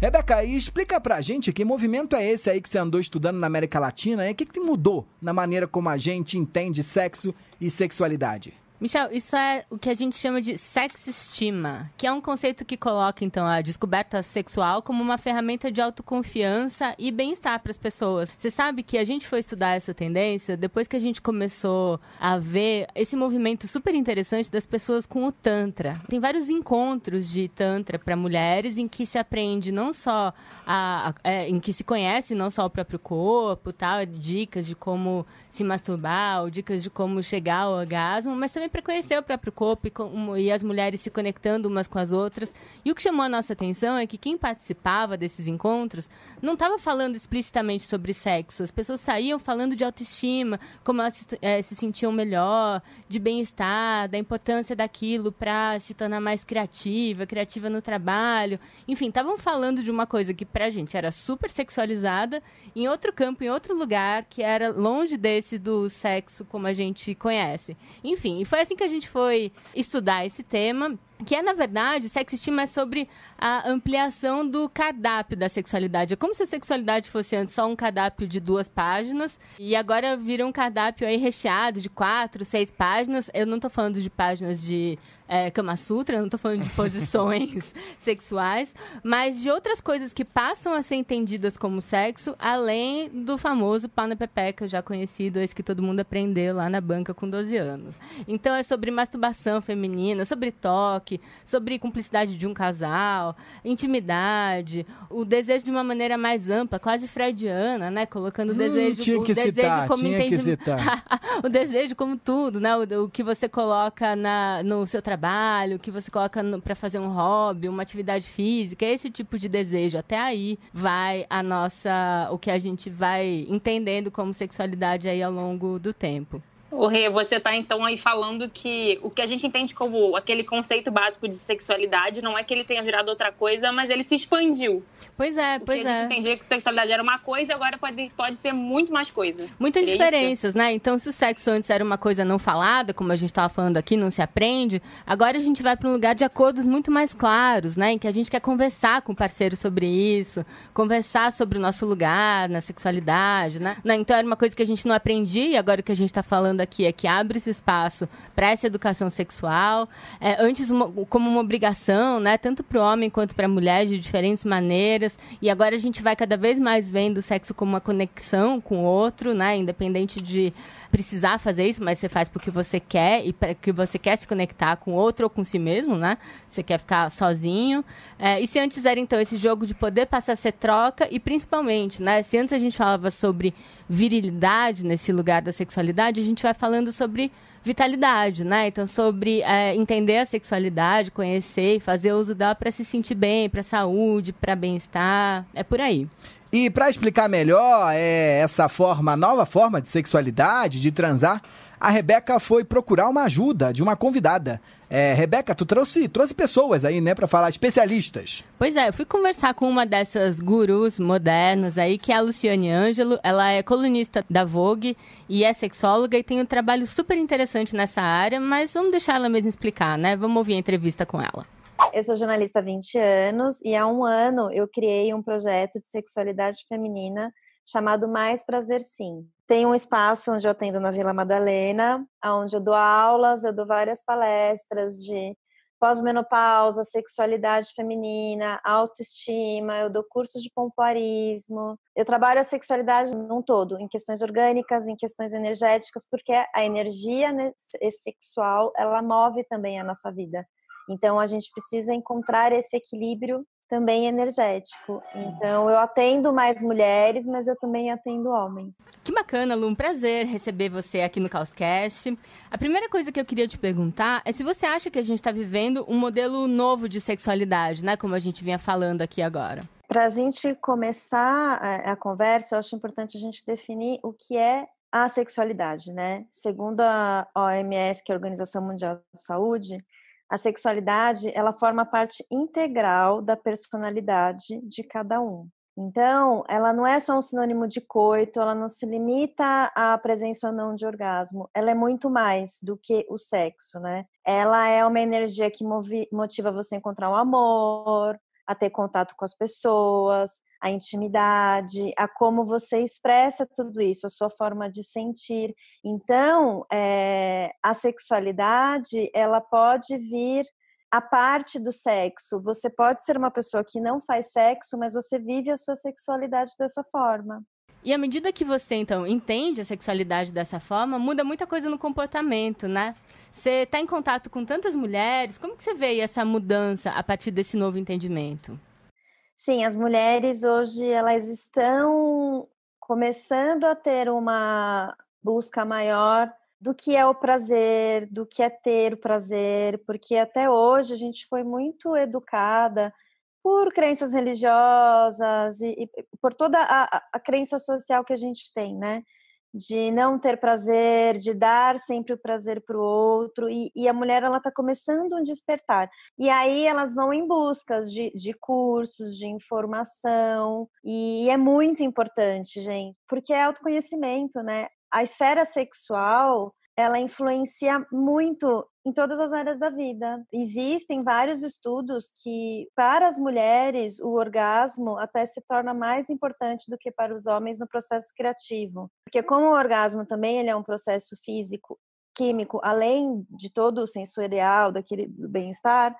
[SPEAKER 1] Rebeca, e explica pra gente que movimento é esse aí que você andou estudando na América Latina e o que, que mudou na maneira como a gente entende sexo e sexualidade?
[SPEAKER 2] Michel, isso é o que a gente chama de sexestima, que é um conceito que coloca, então, a descoberta sexual como uma ferramenta de autoconfiança e bem-estar para as pessoas. Você sabe que a gente foi estudar essa tendência depois que a gente começou a ver esse movimento super interessante das pessoas com o Tantra. Tem vários encontros de Tantra para mulheres em que se aprende não só a, é, em que se conhece não só o próprio corpo, tal, dicas de como se masturbar, dicas de como chegar ao orgasmo, mas também para conhecer o próprio corpo e, com, e, as mulheres se conectando umas com as outras. E o que chamou a nossa atenção é que quem participava desses encontros não estava falando explicitamente sobre sexo. As pessoas saíam falando de autoestima, como elas se, é, se sentiam melhor, de bem-estar, da importância daquilo para se tornar mais criativa, criativa no trabalho. Enfim, estavam falando de uma coisa que para a gente era super sexualizada, em outro campo, em outro lugar, que era longe desse do sexo como a gente conhece. Enfim, e foi foi assim que a gente foi estudar esse tema que é, na verdade, sexo estima é sobre a ampliação do cardápio da sexualidade. É como se a sexualidade fosse antes só um cardápio de duas páginas e agora vira um cardápio aí recheado de quatro, seis páginas. Eu não estou falando de páginas de é, Kama Sutra, eu não estou falando de posições sexuais, mas de outras coisas que passam a ser entendidas como sexo, além do famoso pau na pepeca já conhecido, esse que todo mundo aprendeu lá na banca com 12 anos. Então é sobre masturbação feminina, sobre toque, sobre cumplicidade de um casal, intimidade, o desejo de uma maneira mais ampla, quase freudiana, né? Colocando o hum, desejo, hum, tinha que o desejo citar, como tinha entendi... que citar. o desejo como tudo, né? O, o que você coloca na, no seu trabalho, o que você coloca para fazer um hobby, uma atividade física, esse tipo de desejo. Até aí vai a nossa, o que a gente vai entendendo como sexualidade aí ao longo do tempo. O
[SPEAKER 3] Rê, você está então aí falando que o que a gente entende como aquele conceito básico de sexualidade não é que ele tenha virado outra coisa, mas ele se expandiu. Pois é, pois é. A gente é. entendia que sexualidade era uma coisa e agora pode, pode ser muito mais coisa. Muitas é diferenças,
[SPEAKER 2] isso? né? Então, se o sexo antes era uma coisa não falada, como a gente estava falando aqui, não se aprende, agora a gente vai para um lugar de acordos muito mais claros, né? Em que a gente quer conversar com o parceiro sobre isso, conversar sobre o nosso lugar na sexualidade, né? né? Então, era uma coisa que a gente não aprendia e agora o que a gente está falando aqui é que abre esse espaço para essa educação sexual, é, antes uma, como uma obrigação, né, tanto para o homem quanto para a mulher, de diferentes maneiras, e agora a gente vai cada vez mais vendo o sexo como uma conexão com o outro, né, independente de precisar fazer isso, mas você faz porque você quer e porque você quer se conectar com outro ou com si mesmo, né? Você quer ficar sozinho. É, e se antes era, então, esse jogo de poder passar a ser troca e, principalmente, né? Se antes a gente falava sobre virilidade nesse lugar da sexualidade, a gente vai falando sobre vitalidade, né? Então, sobre é, entender a sexualidade, conhecer e fazer uso dela para se sentir bem, para saúde, para bem-estar.
[SPEAKER 1] É por aí. E para explicar melhor é, essa forma, nova forma de sexualidade, de transar, a Rebeca foi procurar uma ajuda de uma convidada. É, Rebeca, tu trouxe, trouxe pessoas aí, né, para falar, especialistas.
[SPEAKER 2] Pois é, eu fui conversar com uma dessas gurus modernas aí, que é a Luciane Ângelo. Ela é colunista da Vogue e é sexóloga e tem um trabalho super interessante nessa área, mas vamos deixar ela mesma explicar, né? Vamos ouvir a entrevista com ela.
[SPEAKER 5] Eu sou jornalista há 20 anos e há um ano eu criei um projeto de sexualidade feminina chamado Mais Prazer Sim. Tem um espaço onde eu atendo na Vila Madalena, onde eu dou aulas, eu dou várias palestras de pós-menopausa, sexualidade feminina, autoestima, eu dou cursos de pompoarismo. Eu trabalho a sexualidade num todo, em questões orgânicas, em questões energéticas, porque a energia sexual, ela move também a nossa vida. Então, a gente precisa encontrar esse equilíbrio também energético. Então, eu atendo mais mulheres, mas eu também atendo homens. Que bacana, Lu, um prazer
[SPEAKER 2] receber você aqui no Caoscast. A primeira coisa que eu queria te perguntar é se você acha que a gente está vivendo um modelo novo de sexualidade, né? Como a gente vinha falando aqui agora.
[SPEAKER 5] Para a gente começar é, a, conversa, eu acho importante a gente definir o que é a sexualidade, né? Segundo a OMS, que é a Organização Mundial de Saúde, a sexualidade ela forma parte integral da personalidade de cada um. Então, ela não é só um sinônimo de coito, ela não se limita à presença ou não de orgasmo. Ela é muito mais do que o sexo, né? Ela é uma energia que motiva você a encontrar o um amor, a ter contato com as pessoas, a intimidade, a como você expressa tudo isso, a sua forma de sentir. Então, é, a sexualidade ela pode vir a parte do sexo. Você pode ser uma pessoa que não faz sexo, mas você vive a sua sexualidade dessa forma.
[SPEAKER 2] E à medida que você, então, entende a sexualidade dessa forma, muda muita coisa no comportamento, né? Você está em contato com tantas mulheres, como que você vê essa mudança a partir desse novo entendimento?
[SPEAKER 5] Sim, as mulheres hoje elas estão começando a ter uma busca maior do que é o prazer, do que é ter o prazer, porque até hoje a gente foi muito educada por crenças religiosas e, e por toda a, a crença social que a gente tem, né? de não ter prazer, de dar sempre o prazer para o outro, e, e, a mulher ela está começando um despertar. E aí elas vão em buscas de, de cursos, de informação, e é muito importante, gente, porque é autoconhecimento, né? A esfera sexual ela influencia muito em todas as áreas da vida. Existem vários estudos que, para as mulheres, o orgasmo até se torna mais importante do que para os homens no processo criativo. Porque como o orgasmo também ele é um processo físico, químico, além de todo o sensorial, daquele bem-estar,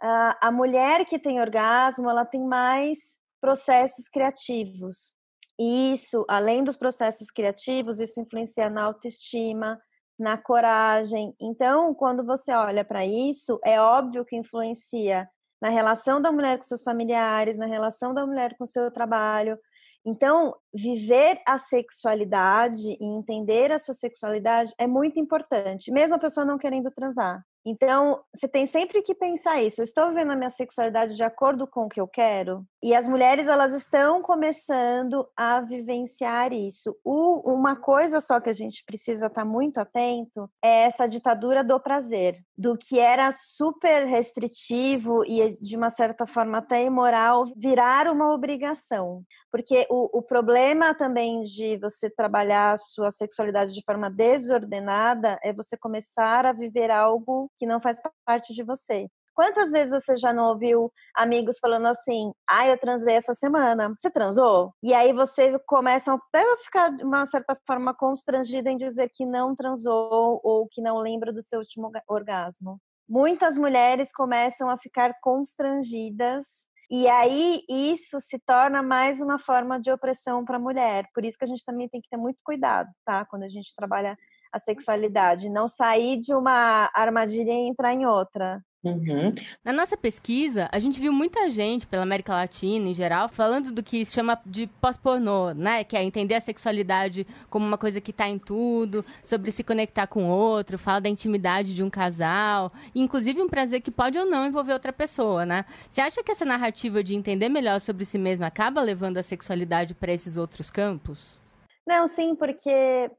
[SPEAKER 5] a mulher que tem orgasmo, ela tem mais processos criativos. E isso, além dos processos criativos, isso influencia na autoestima, na coragem. Então, quando você olha para isso, é óbvio que influencia na relação da mulher com seus familiares, na relação da mulher com seu trabalho. Então, viver a sexualidade e entender a sua sexualidade é muito importante, mesmo a pessoa não querendo transar. Então, você tem sempre que pensar isso. Eu estou vivendo a minha sexualidade de acordo com o que eu quero? E as mulheres, elas estão começando a vivenciar isso. O, uma coisa só que a gente precisa estar tá muito atento é essa ditadura do prazer, do que era super restritivo e, de uma certa forma, até imoral, virar uma obrigação. Porque o, o problema também de você trabalhar a sua sexualidade de forma desordenada é você começar a viver algo que não faz parte de você. Quantas vezes você já não ouviu amigos falando assim: ah, eu transei essa semana. Você transou? E aí você começa até a ficar, de uma certa forma, constrangida em dizer que não transou ou que não lembra do seu último orgasmo. Muitas mulheres começam a ficar constrangidas. E aí isso se torna mais uma forma de opressão para a mulher. Por isso que a gente também tem que ter muito cuidado, tá? Quando a gente trabalha a sexualidade, não sair de uma armadilha e entrar em outra. Uhum.
[SPEAKER 2] Na nossa pesquisa, a gente viu muita gente pela América Latina em geral falando do que se chama de pós-pornô, né? Que é entender a sexualidade como uma coisa que está em tudo, sobre se conectar com o outro, fala da intimidade de um casal, inclusive um prazer que pode ou não envolver outra pessoa, né? Você acha que essa narrativa de entender melhor sobre si mesmo acaba levando a sexualidade para esses outros campos?
[SPEAKER 5] Não, sim, porque,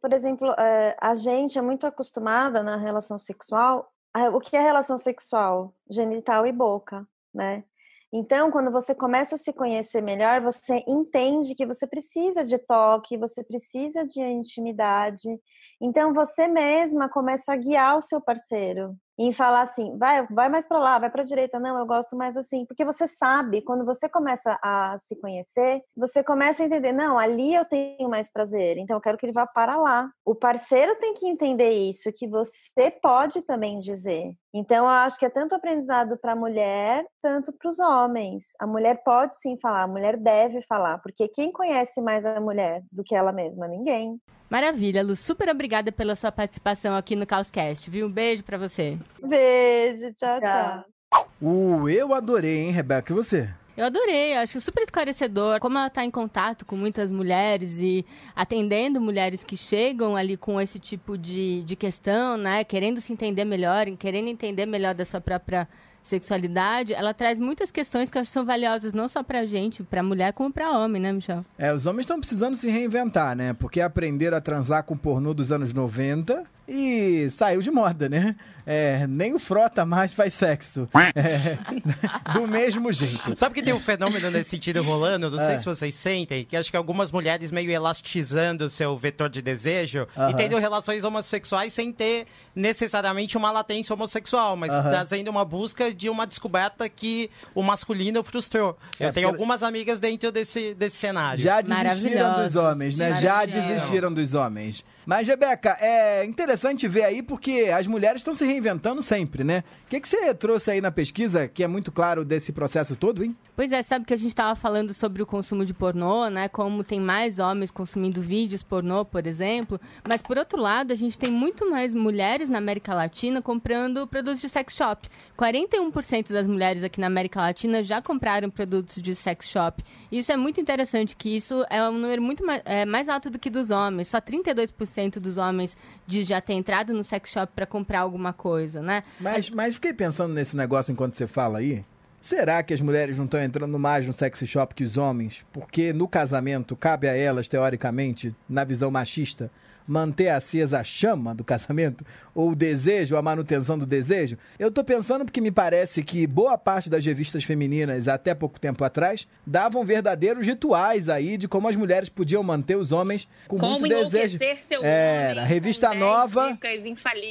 [SPEAKER 5] por exemplo, eh, a gente é muito acostumada na relação sexual. O que é relação sexual? Genital e boca, né? Então, quando você começa a se conhecer melhor, você entende que você precisa de toque, você precisa de intimidade. Então, você mesma começa a guiar o seu parceiro, em falar assim, vai, vai mais para lá, vai para a direita, não, eu gosto mais assim, porque você sabe, quando você começa a se conhecer, você começa a entender, não, ali eu tenho mais prazer, então eu quero que ele vá para lá. O parceiro tem que entender isso, que você pode também dizer. Então eu acho que é tanto aprendizado para a mulher, tanto para os homens. A mulher pode sim falar, a mulher deve falar, porque quem conhece mais a mulher do que ela mesma? Ninguém. Maravilha, Lu. Super obrigada
[SPEAKER 2] pela sua participação aqui no Caoscast, viu? Um beijo para você.
[SPEAKER 5] Beijo, tchau, tchau.
[SPEAKER 1] Uh, eu adorei, hein, Rebeca? E você?
[SPEAKER 2] Eu adorei, eu acho super esclarecedor como ela está em contato com muitas mulheres e atendendo mulheres que chegam ali com esse tipo de, de questão, né? Querendo se entender melhor, querendo entender melhor da sua própria sexualidade, ela traz muitas questões que são valiosas não só pra gente, pra mulher, como pra homem, né, Michel?
[SPEAKER 1] É, os homens estão precisando se reinventar, né? Porque aprender a transar com pornô dos anos 90 e saiu de moda, né? É, nem o frota mais faz sexo. É, do mesmo jeito.
[SPEAKER 4] Sabe que tem um fenômeno nesse sentido rolando? Não sei ah. se vocês sentem, que acho que algumas mulheres meio elastizando o seu vetor de desejo e tendo relações homossexuais sem ter necessariamente uma latência homossexual, mas uhum. trazendo uma busca de uma descoberta que o masculino frustrou. Eu é, tenho algumas amigas dentro desse,
[SPEAKER 1] desse cenário. Já desistiram dos homens, né? Já desistiram dos homens. Mas, Rebeca, é interessante ver aí porque as mulheres estão se reinventando sempre, né? O que, que você trouxe aí na pesquisa, que é muito claro desse processo todo, hein?
[SPEAKER 2] Pois é, sabe que a gente estava falando sobre o consumo de pornô, né? Como tem mais homens consumindo vídeos pornô, por exemplo. Mas por outro lado, a gente tem muito mais mulheres na América Latina comprando produtos de sex shop. 41% das mulheres aqui na América Latina já compraram produtos de sex shop. Isso é muito interessante, que isso é um número muito mais, é, mais alto do que dos homens. Só 32% dos homens diz já ter entrado no sex shop para comprar alguma coisa, né? Mas,
[SPEAKER 1] mas fiquei pensando nesse negócio enquanto você fala aí. Será que as mulheres não estão entrando mais no sex shop que os homens? Porque no casamento cabe a elas, teoricamente, na visão machista, manter acesa a chama do casamento? Ou o desejo, a manutenção do desejo? Eu estou pensando porque me parece que boa parte das revistas femininas, até pouco tempo atrás, davam verdadeiros rituais aí de como as mulheres podiam manter os homens com como muito desejo. Seu Era, a revista nova.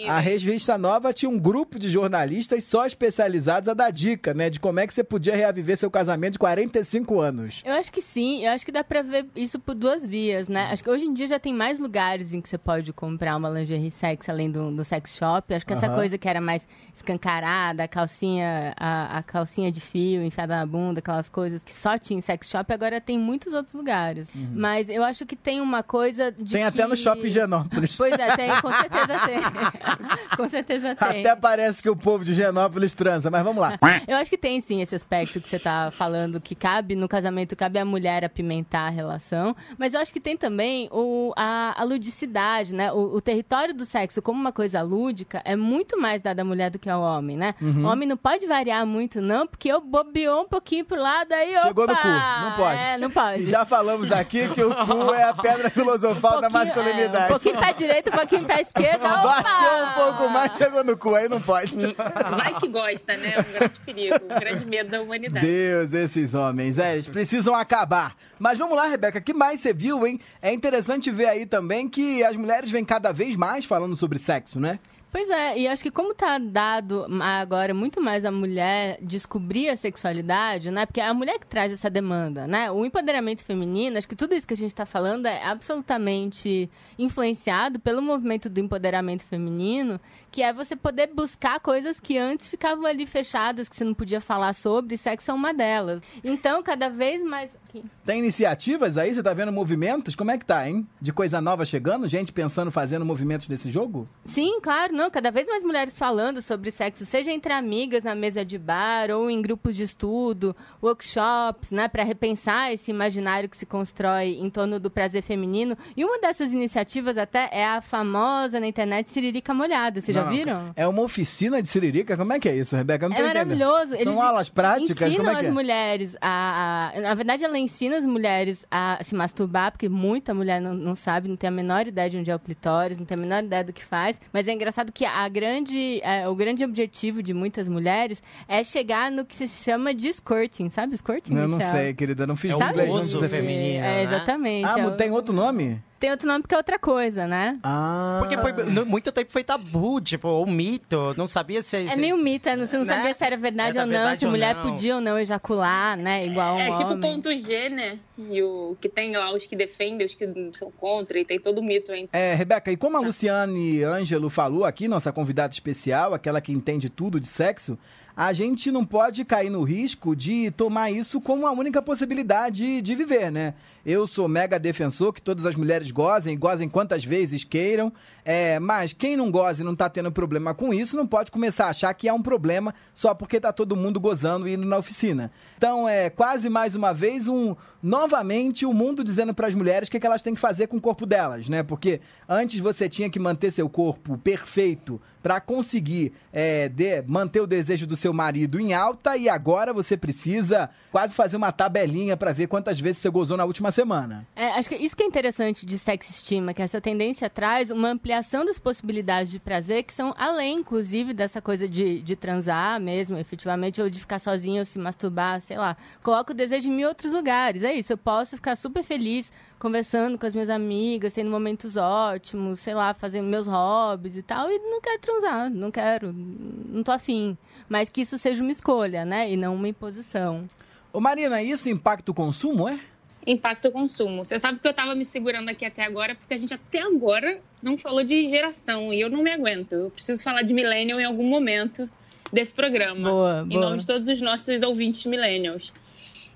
[SPEAKER 2] A revista
[SPEAKER 1] nova tinha um grupo de jornalistas só especializados a dar dica, né? De como é que você podia reaviver seu casamento de 45 anos.
[SPEAKER 2] Eu acho que sim, eu acho que dá para ver isso por duas vias, né? Hum. Acho que hoje em dia já tem mais lugares, em que você pode comprar uma lingerie sexy além do, do sex shop. Acho que essa uhum. coisa que era mais escancarada, a calcinha, a, a, calcinha de fio enfiada na bunda, aquelas coisas que só tinha em sex shop, agora tem em muitos outros lugares. Uhum. Mas eu acho que tem uma coisa de. Tem que... até no shopping Genópolis. Pois é, tem, com certeza tem. com certeza tem. Até
[SPEAKER 1] parece que o povo de Genópolis transa, mas vamos lá.
[SPEAKER 2] eu acho que tem sim esse aspecto que você tá falando, que cabe no casamento, cabe a mulher apimentar a relação. Mas eu acho que tem também o, a, a ludicidade sexualidade, né? O, o, território do sexo como uma coisa lúdica é muito mais dado à mulher do que ao homem, né? Uhum. O homem não pode variar muito, não, porque eu bobeou um pouquinho pro lado aí, Chegou opa! no cu, não pode. É, não pode. Já
[SPEAKER 1] falamos aqui que o cu é a pedra filosofal um da masculinidade. É, um pouquinho pra
[SPEAKER 2] direita, um pouquinho
[SPEAKER 3] pra esquerda, opa! Baixou um pouco mais,
[SPEAKER 1] chegou no cu, aí não pode. Vai
[SPEAKER 3] que gosta, né? É
[SPEAKER 1] um grande perigo, um
[SPEAKER 3] grande medo da
[SPEAKER 1] humanidade. Deus, esses homens, é, eles precisam acabar. Mas vamos lá, Rebeca, que mais você viu, hein? É interessante ver aí também que as mulheres vêm cada vez mais falando sobre sexo, né?
[SPEAKER 2] Pois é, e acho que como tá dado agora muito mais a mulher descobrir a sexualidade, né? Porque é a mulher que traz essa demanda, né? O empoderamento feminino, acho que tudo isso que a gente está falando é absolutamente influenciado pelo movimento do empoderamento feminino, que é você poder buscar coisas que antes ficavam ali fechadas, que você não podia falar sobre, e sexo é uma delas. Então, cada vez mais aqui.
[SPEAKER 1] Tem iniciativas aí? Você tá vendo movimentos? Como é que tá, hein? De coisa nova chegando? Gente pensando, fazendo movimentos desse jogo?
[SPEAKER 2] Sim, claro, não. Cada vez mais mulheres falando sobre sexo, seja entre amigas na mesa de bar ou em grupos de estudo, workshops, né? para repensar esse imaginário que se constrói em torno do prazer feminino. E uma dessas iniciativas até é a famosa na internet Siririca Molhada. Vocês já viram?
[SPEAKER 1] É uma oficina de Siririca? Como é que é isso, Rebeca? Eu não é maravilhoso. Entendendo. Eles São aulas práticas? É ensinam é as é?
[SPEAKER 2] mulheres a, a, Na verdade, ela ensina as mulheres a se masturbar, porque muita mulher não, não sabe, não tem a menor ideia de onde é o clitóris, não tem a menor ideia do que faz. Mas é engraçado que a grande, é, o grande objetivo de muitas mulheres é chegar no que se chama de squirting. Sabe squirting, Não, não sei,
[SPEAKER 1] querida, não fiz é inglês. Um feminino, é, né? Exatamente. Ah, é o... tem outro nome?
[SPEAKER 2] Tem outro nome porque é outra coisa, né? Ah.
[SPEAKER 1] Porque
[SPEAKER 4] foi, muito tempo foi tabu, tipo, ou mito. Não sabia se. É, é
[SPEAKER 2] meio mito, é, você não né? sabia se era verdade é ou não, verdade se mulher não. podia ou não ejacular, né? Igual. É, um é tipo o
[SPEAKER 3] ponto G, né? E o que tem lá os que defendem, os que são contra, e tem todo o mito aí.
[SPEAKER 1] É, Rebeca, e como a tá. Luciane Ângelo falou aqui, nossa convidada especial, aquela que entende tudo de sexo, a gente não pode cair no risco de tomar isso como a única possibilidade de viver, né? Eu sou mega defensor que todas as mulheres gozem, gozem quantas vezes queiram. É, mas quem não goza e não tá tendo problema com isso, não pode começar a achar que é um problema só porque tá todo mundo gozando e indo na oficina. Então é quase mais uma vez um novamente o mundo dizendo para as mulheres o que, é que elas têm que fazer com o corpo delas, né? Porque antes você tinha que manter seu corpo perfeito para conseguir é, de, manter o desejo do seu marido em alta e agora você precisa quase fazer uma tabelinha para ver quantas vezes você gozou na última semana.
[SPEAKER 2] É, acho que isso que é interessante de sexestima, que essa tendência traz uma ampliação das possibilidades de prazer que são além, inclusive, dessa coisa de, de transar mesmo, efetivamente, ou de ficar sozinho, ou se masturbar, sei lá. Coloca o desejo em mil outros lugares. É isso, eu posso ficar super feliz conversando com as minhas amigas, tendo momentos ótimos, sei lá, fazendo meus hobbies e tal, e não quero transar, não quero, não tô afim. Mas que isso seja uma escolha, né? E não uma imposição.
[SPEAKER 1] Ô Marina, isso impacta o consumo, é?
[SPEAKER 3] impacta o consumo. Você sabe que eu estava me segurando aqui até agora, porque a gente até agora não falou de geração e eu não me aguento. Eu preciso falar de millennial em algum momento desse programa. Boa, boa. Em nome de todos os nossos ouvintes millennials.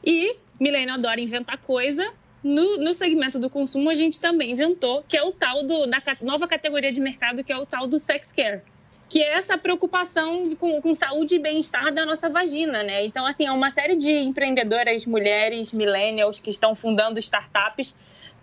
[SPEAKER 3] E millennial adora inventar coisa. No, no segmento do consumo, a gente também inventou, que é o tal do, da nova categoria de mercado, que é o tal do sex care que é essa preocupação com, com saúde e bem-estar da nossa vagina, né? Então, assim, é uma série de empreendedoras, mulheres, millennials que estão fundando startups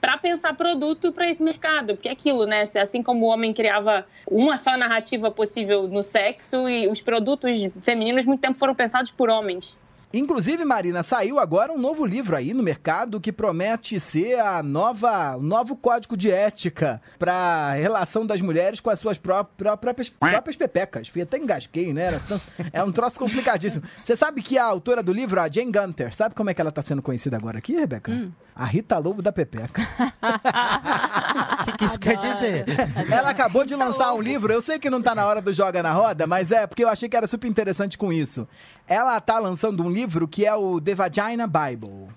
[SPEAKER 3] para pensar produto para esse mercado, porque é aquilo, né? Assim como o homem criava uma só narrativa possível no sexo e os produtos femininos muito tempo foram pensados por homens.
[SPEAKER 1] Inclusive, Marina, saiu agora um novo livro aí no mercado que promete ser a nova, novo código de ética para relação das mulheres com as suas pró próprias, próprias pepecas. Fui até engasguei, né? Tão, é um troço complicadíssimo. Você sabe que a autora do livro, a Jane Gunter, sabe como é que ela está sendo conhecida agora aqui, Rebeca? Hum. A Rita Lobo da Pepeca. que, que isso quer dizer? Ela acabou de então, lançar um livro, eu sei que não tá na hora do Joga na Roda, mas é porque eu achei que era super interessante com isso. Ela tá lançando um livro que é o The Vagina Bible.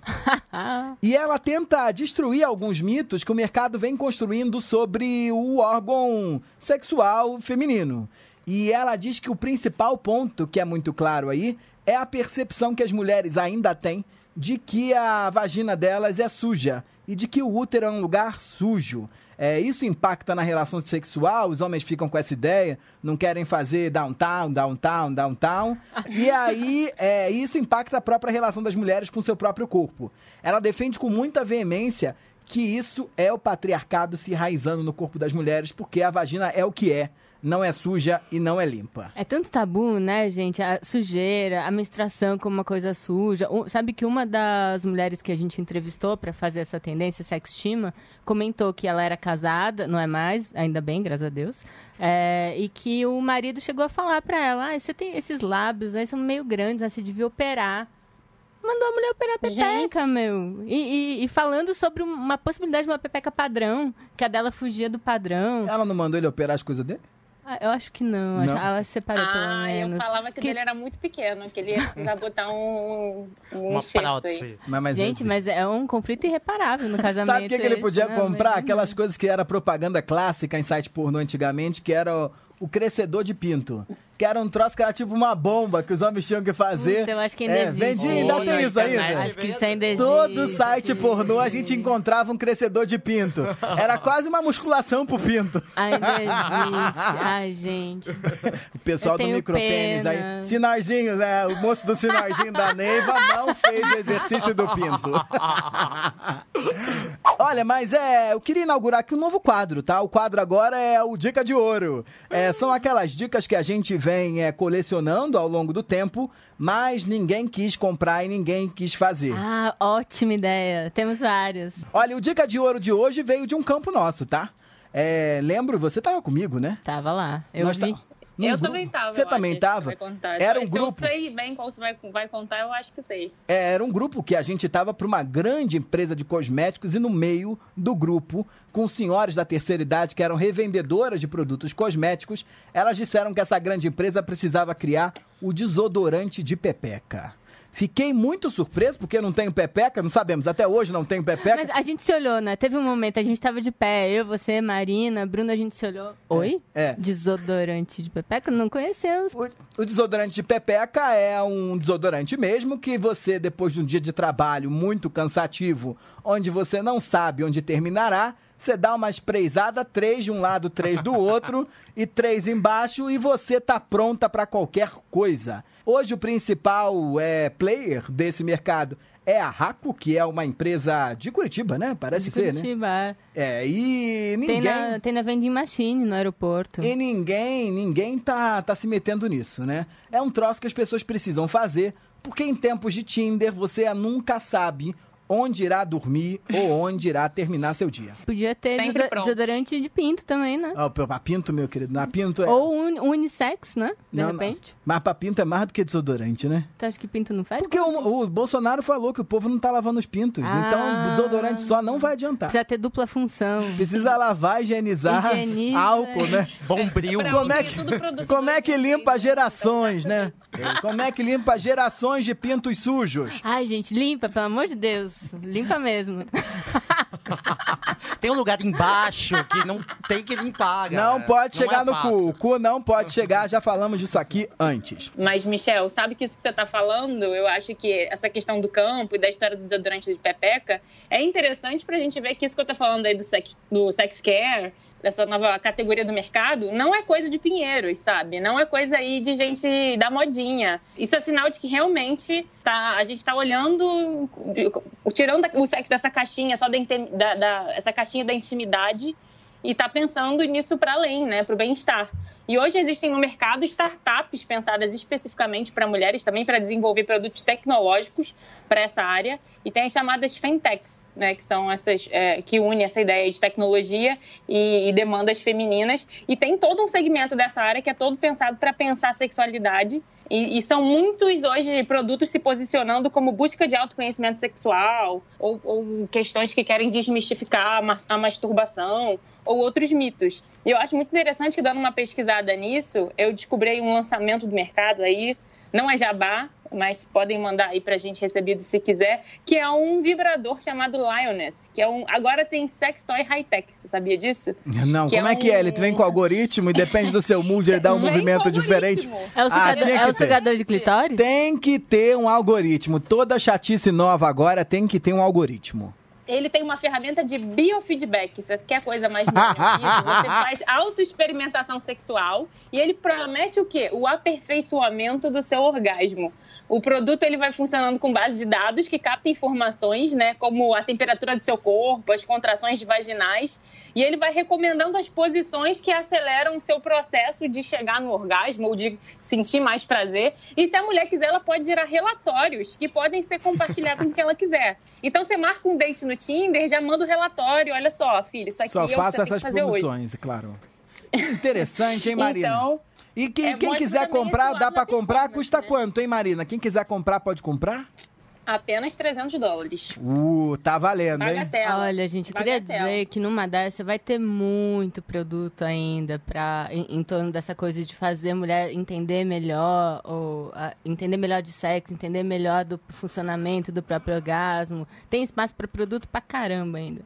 [SPEAKER 1] e ela tenta destruir alguns mitos que o mercado vem construindo sobre o órgão sexual feminino. E ela diz que o principal ponto, que é muito claro aí, é a percepção que as mulheres ainda têm de que a vagina delas é suja e de que o útero é um lugar sujo. É, isso impacta na relação sexual? Os homens ficam com essa ideia, não querem fazer downtown, downtown, downtown. E aí, é, isso impacta a própria relação das mulheres com o seu próprio corpo. Ela defende com muita veemência que isso é o patriarcado se enraizando no corpo das mulheres, porque a vagina é o que é. Não é suja e não é limpa.
[SPEAKER 2] É tanto tabu, né, gente? A sujeira, a menstruação como uma coisa suja. Sabe que uma das mulheres que a gente entrevistou para fazer essa tendência sextima comentou que ela era casada, não é mais, ainda bem, graças a Deus. É, e que o marido chegou a falar para ela: ah, você tem esses lábios aí, né, são meio grandes, aí né, você devia operar. Mandou a mulher operar a pepeca, Gente. meu. E, e, e, falando sobre uma possibilidade de uma pepeca padrão, que a dela fugia do padrão. Ela
[SPEAKER 1] não mandou ele operar as coisas dele?
[SPEAKER 2] Ah, eu acho que não, não. ela separou ah, pelo menos. Ah, eu falava que,
[SPEAKER 3] que dele era muito pequeno,
[SPEAKER 2] que ele ia precisar botar um, um Uma prótese. Mas, mas Gente, eu... mas é um conflito irreparável no casamento. Sabe o que, que, ele podia né, comprar? Não, Aquelas
[SPEAKER 1] coisas que era propaganda clássica em site pornô antigamente, que era o, o crescedor de pinto que era um troço que era tipo uma bomba que os homens tinham que fazer. Puta, eu acho que ainda é, existe. Vendia, ainda tem isso ainda. Acho que isso ainda existe. Todo site pornô a gente encontrava um crescedor de pinto. Era quase uma musculação pro pinto. Ainda existe. Ai, gente. O pessoal do micropênis aí. Sinarzinho, né? O moço do sinarzinho da Neiva não fez o exercício do pinto. Olha, mas é, eu queria inaugurar aqui um novo quadro, tá? O quadro agora é o Dica de Ouro. É, são aquelas dicas que a gente vem é, colecionando ao longo do tempo, mas ninguém quis comprar e ninguém quis fazer.
[SPEAKER 2] Ah, ótima ideia. Temos vários.
[SPEAKER 1] Olha, o Dica de Ouro de hoje veio de um campo nosso, tá? É, lembro, você tava comigo, né? Tava lá. Eu Nós vi eu grupo? também tava. Você também acho, tava? Era um Se grupo. eu
[SPEAKER 3] sei bem qual você vai, vai contar, eu acho que sei.
[SPEAKER 1] É, era um grupo que a gente tava para uma grande empresa de cosméticos e no meio do grupo, com senhoras da terceira idade que eram revendedoras de produtos cosméticos, elas disseram que essa grande empresa precisava criar o desodorante de pepeca. Fiquei muito surpreso porque não tenho pepeca, não sabemos, até hoje não tenho pepeca. Mas
[SPEAKER 2] a gente se olhou, né? Teve um momento, a gente tava de pé, eu, você, Marina, Bruno, a gente se olhou. É, Oi? É. Desodorante de pepeca? Não conhecemos. O,
[SPEAKER 1] o desodorante de pepeca é um desodorante mesmo que você, depois de um dia de trabalho muito cansativo, onde você não sabe onde terminará, você dá uma espreizada, três de um lado, três do outro e três embaixo e você tá pronta para qualquer coisa. Hoje o principal é, player desse mercado é a Raco, que é uma empresa de Curitiba, né? Parece de ser, né? Curitiba. né? É, e ninguém... Tem na,
[SPEAKER 2] tem na vending machine no aeroporto.
[SPEAKER 1] E ninguém, ninguém tá, tá se metendo nisso, né? É um troço que as pessoas precisam fazer, porque em tempos de Tinder você nunca sabe onde irá dormir ou onde irá terminar seu dia.
[SPEAKER 2] Podia ter Sempre pronto. desodorante de pinto também, né?
[SPEAKER 1] Ah, pra pinto, meu querido. Na pinto é... Ou
[SPEAKER 2] un, unissex, né? De não, repente.
[SPEAKER 1] Não. Mas pra pinto é mais do que desodorante, né? Tu acha que pinto não faz? Porque o, o Bolsonaro falou que o povo não tá lavando os pintos. Ah. Então, desodorante só não vai adiantar. Precisa ter dupla função. Precisa lavar, higienizar, Higieniza. álcool, é. né? Bombril. Como é que, como é que limpa gerações, né? Como é que limpa gerações de pintos sujos?
[SPEAKER 2] Ai, gente, limpa, pelo amor de Deus. Isso, limpa mesmo. tem um lugar embaixo que não tem que limpar,
[SPEAKER 4] galera. Não pode não é chegar é no fácil. cu.
[SPEAKER 1] O cu não pode chegar, já falamos disso aqui antes.
[SPEAKER 4] Mas, Michel, sabe que isso que
[SPEAKER 3] você tá falando, eu acho que essa questão do campo e da história dos adorantes de pepeca é interessante pra gente ver que isso que eu tô falando aí do sex, do sex care dessa nova categoria do mercado, não é coisa de pinheiros, sabe? Não é coisa aí de gente da modinha. Isso é sinal de que realmente tá, a gente está olhando, tirando o sexo dessa caixinha, só da, da, da essa caixinha da intimidade e está pensando nisso para além, né, para o bem-estar. E hoje existem no mercado startups pensadas especificamente para mulheres, também para desenvolver produtos tecnológicos para essa área. E tem as chamadas fintechs, né, que são essas é, que unem essa ideia de tecnologia e, e demandas femininas. E tem todo um segmento dessa área que é todo pensado para pensar sexualidade. E, e, são muitos hoje produtos se posicionando como busca de autoconhecimento sexual, ou, ou questões que querem desmistificar a, a masturbação, ou outros mitos. E eu acho muito interessante que, dando uma pesquisada nisso, eu descobri um lançamento do mercado aí, não é jabá, mas podem mandar aí para a gente recebido se quiser, que é um vibrador chamado Lioness, que é um agora tem sex toy high tech, você sabia disso?
[SPEAKER 1] Não, que como é, é um... que é? Ele vem com algoritmo e depende do seu mood, ele dá um vem movimento diferente. É o ah, sugador, ah, é de clitóris? Tem que ter um algoritmo. Toda chatice nova agora tem que ter um algoritmo
[SPEAKER 3] ele tem uma ferramenta de biofeedback. Você quer é coisa mais minha Você faz autoexperimentação sexual e ele promete o quê? O aperfeiçoamento do seu orgasmo. O produto ele vai funcionando com base de dados que capta informações, né, como a temperatura do seu corpo, as contrações vaginais, e ele vai recomendando as posições que aceleram o seu processo de chegar no orgasmo ou de sentir mais prazer. E se a mulher quiser, ela pode gerar relatórios que podem ser compartilhados com quem ela quiser. Então você marca um date no Tinder, já manda o relatório, olha só, filho, isso aqui só é o que você tem que fazer hoje. Só faça
[SPEAKER 1] essas promoções, claro. Interessante, hein, Marina? Então, e que, é quem quiser comprar, dá para comprar? Custa né? quanto, hein, Marina? Quem quiser comprar, pode comprar?
[SPEAKER 2] Apenas 300 dólares.
[SPEAKER 1] Uh, tá valendo,
[SPEAKER 2] Bagatela. hein? Olha, gente, eu Bagatela. queria dizer que numa dessa vai ter muito produto ainda pra, em, em torno dessa coisa de fazer mulher entender melhor, ou a, entender melhor de sexo, entender melhor do funcionamento do próprio orgasmo. Tem espaço para produto pra caramba ainda.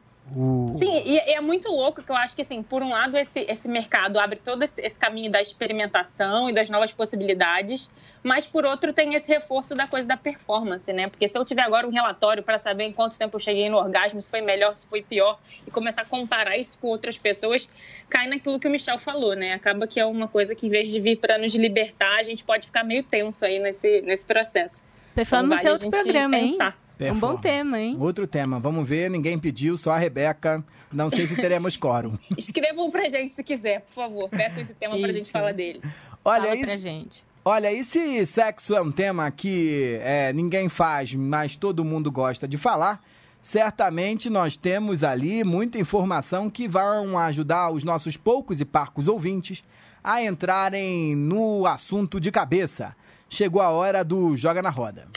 [SPEAKER 2] Sim, e é muito louco que eu acho que, assim, por um lado, esse, esse mercado abre
[SPEAKER 3] todo esse, esse, caminho da experimentação e das novas possibilidades, mas por outro tem esse reforço da coisa da performance, né? Porque se eu tiver agora um relatório para saber em quanto tempo eu cheguei no orgasmo, se foi melhor, se foi pior, e começar a comparar isso com outras pessoas, cai naquilo que o Michel falou, né? Acaba que é uma coisa que, em vez de vir para nos libertar, a gente pode ficar meio tenso aí nesse, nesse processo. Performance então, vale é outro programa, pensar. hein?
[SPEAKER 1] É um bom tema, hein? Outro tema. Vamos ver, ninguém pediu, só a Rebeca. Não sei se teremos quórum.
[SPEAKER 3] Escrevam pra gente se quiser, por favor. Peçam esse tema Isso. pra gente falar dele. Olha Fala isso. Pra gente.
[SPEAKER 1] Olha, e se sexo é um tema que é, ninguém faz, mas todo mundo gosta de falar, certamente nós temos ali muita informação que vão ajudar os nossos poucos e parcos ouvintes a entrarem no assunto de cabeça. Chegou a hora do Joga na Roda.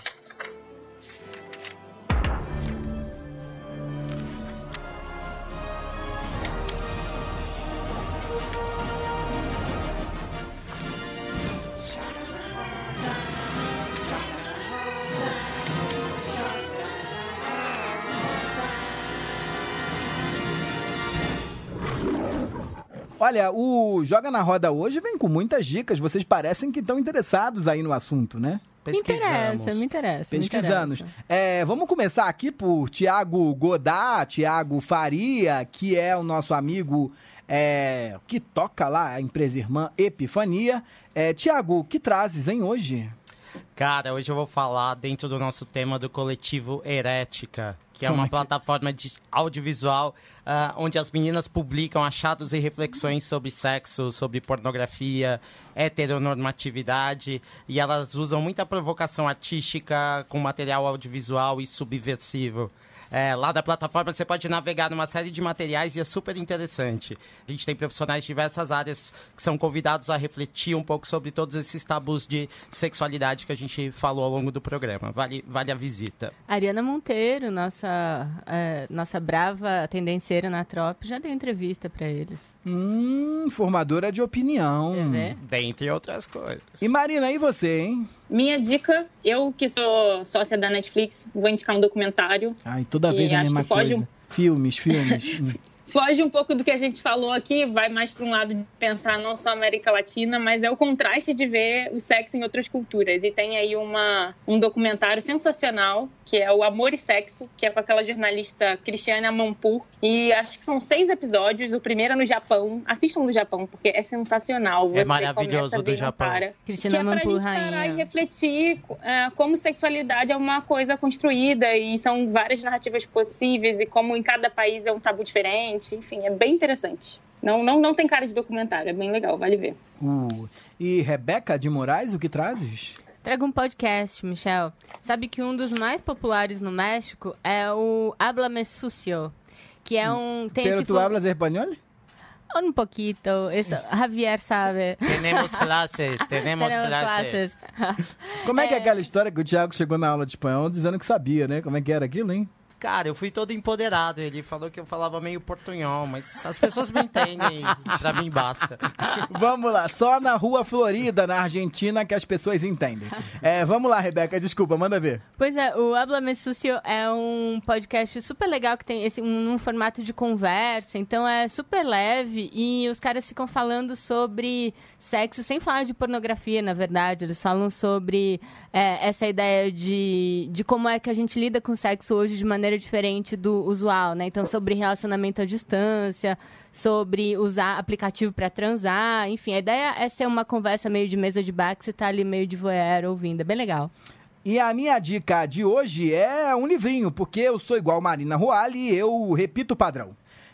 [SPEAKER 1] Olha, o Joga na Roda hoje vem com muitas dicas. Vocês parecem que estão interessados aí no assunto, né? Pesquisamos. Me interessa, me interessa. Pesquisamos. É, vamos começar aqui por Tiago Godá, Tiago Faria, que é o nosso amigo é, que toca lá a empresa irmã Epifania. É, Tiago, que trazes, hein, hoje?
[SPEAKER 4] Cara, hoje eu vou falar dentro do nosso tema do coletivo Herética, que é uma Como é é? plataforma de audiovisual uh, onde as meninas publicam achados e reflexões sobre sexo, sobre pornografia, heteronormatividade, e elas usam muita provocação artística com material audiovisual e subversivo. É, lá da plataforma você pode navegar numa série de materiais e é super interessante. A gente tem profissionais de diversas áreas que são convidados a refletir um pouco sobre todos esses tabus de sexualidade que a gente falou ao longo do programa. Vale, vale a visita.
[SPEAKER 2] Ariana Monteiro, nossa, é, nossa brava tendenceira na tropa, já deu entrevista para eles.
[SPEAKER 1] Hum, formadora de opinião. É, Dentre outras coisas. E Marina, e você, hein? Minha dica,
[SPEAKER 3] eu que sou sócia da Netflix, vou indicar um documentário. Ai, ah, toda vez a mesma coisa.
[SPEAKER 1] Filmes, filmes.
[SPEAKER 3] foge um pouco do que a gente falou aqui, vai mais para um lado de pensar não só América Latina, mas é o contraste de ver o sexo em outras culturas. E tem aí uma, um documentário sensacional, que é o Amor e Sexo, que é com aquela jornalista Cristiana Mampur. E acho que são seis episódios, o primeiro é no Japão. Assistam no Japão, porque é sensacional. É Você é maravilhoso do Japão. Para, Cristina que é a gente rainha. parar e refletir é, como sexualidade é uma coisa construída e são várias narrativas possíveis e como em cada país é um tabu diferente enfim, é bem interessante. Não, não, não tem cara de documentário, é bem legal,
[SPEAKER 1] vale ver. Uh, e Rebeca de Moraes, o que trazes?
[SPEAKER 2] Trago um podcast, Michel. Sabe que um dos mais populares no México é o habla Sucio, que é um... Tem Pero tu fun... hablas espanhol? Um poquito. Esto, Javier sabe.
[SPEAKER 4] Temos
[SPEAKER 1] classes, temos classes. Como é, é que é aquela história que o Thiago chegou na aula de espanhol dizendo que sabia, né? Como é que era aquilo, hein?
[SPEAKER 4] Cara, eu fui todo empoderado. Ele falou que eu falava meio portunhol, mas as pessoas me entendem. pra mim basta.
[SPEAKER 1] Vamos lá, só na Rua Florida, na Argentina, que as pessoas entendem. É, vamos lá, Rebeca, desculpa, manda ver.
[SPEAKER 2] Pois é, o Háblame Sucio é um podcast super legal que tem esse, um, um formato de conversa, então é super leve e os caras ficam falando sobre sexo sem falar de pornografia, na verdade. Eles falam sobre é, essa ideia de, de como é que a gente lida com sexo hoje de maneira maneira diferente do usual, né? Então, sobre relacionamento à distância, sobre usar aplicativo para transar, enfim, a ideia é ser uma conversa meio de mesa de bar que você tá ali meio de voyeur ouvindo, é bem legal.
[SPEAKER 1] E a minha dica de hoje é um livrinho, porque eu sou igual Marina Ruali e eu repito o padrão.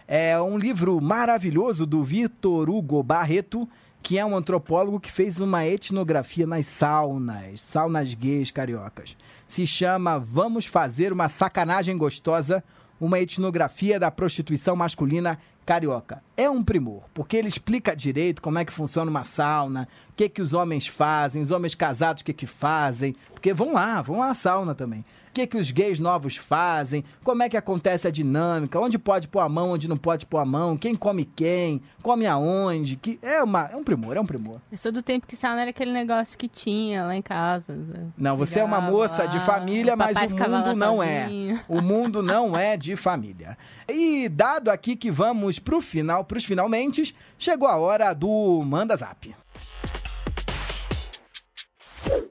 [SPEAKER 1] É um livro maravilhoso do Vitor Hugo Barreto, que é um antropólogo que fez uma etnografia nas saunas, saunas gays cariocas. Se chama Vamos Fazer uma Sacanagem Gostosa, uma etnografia da prostituição masculina carioca. É um primor, porque ele explica direito como é que funciona uma sauna, o que que os homens fazem, os homens casados o que que fazem, porque vão lá, vão lá à sauna também que, que os gays novos fazem, como é que acontece a dinâmica, onde pode pôr a mão, onde não pode pôr a mão, quem come quem, come aonde. Que é, uma, é um primor, é um primor.
[SPEAKER 2] Eu sou do tempo que sauna era aquele negócio que tinha lá em casa. Né?
[SPEAKER 1] Não, você é uma moça de família, mas o mundo não é. O mundo não é de família. E dado aqui que vamos pro final, pros finalmente, chegou a hora do Manda Zap.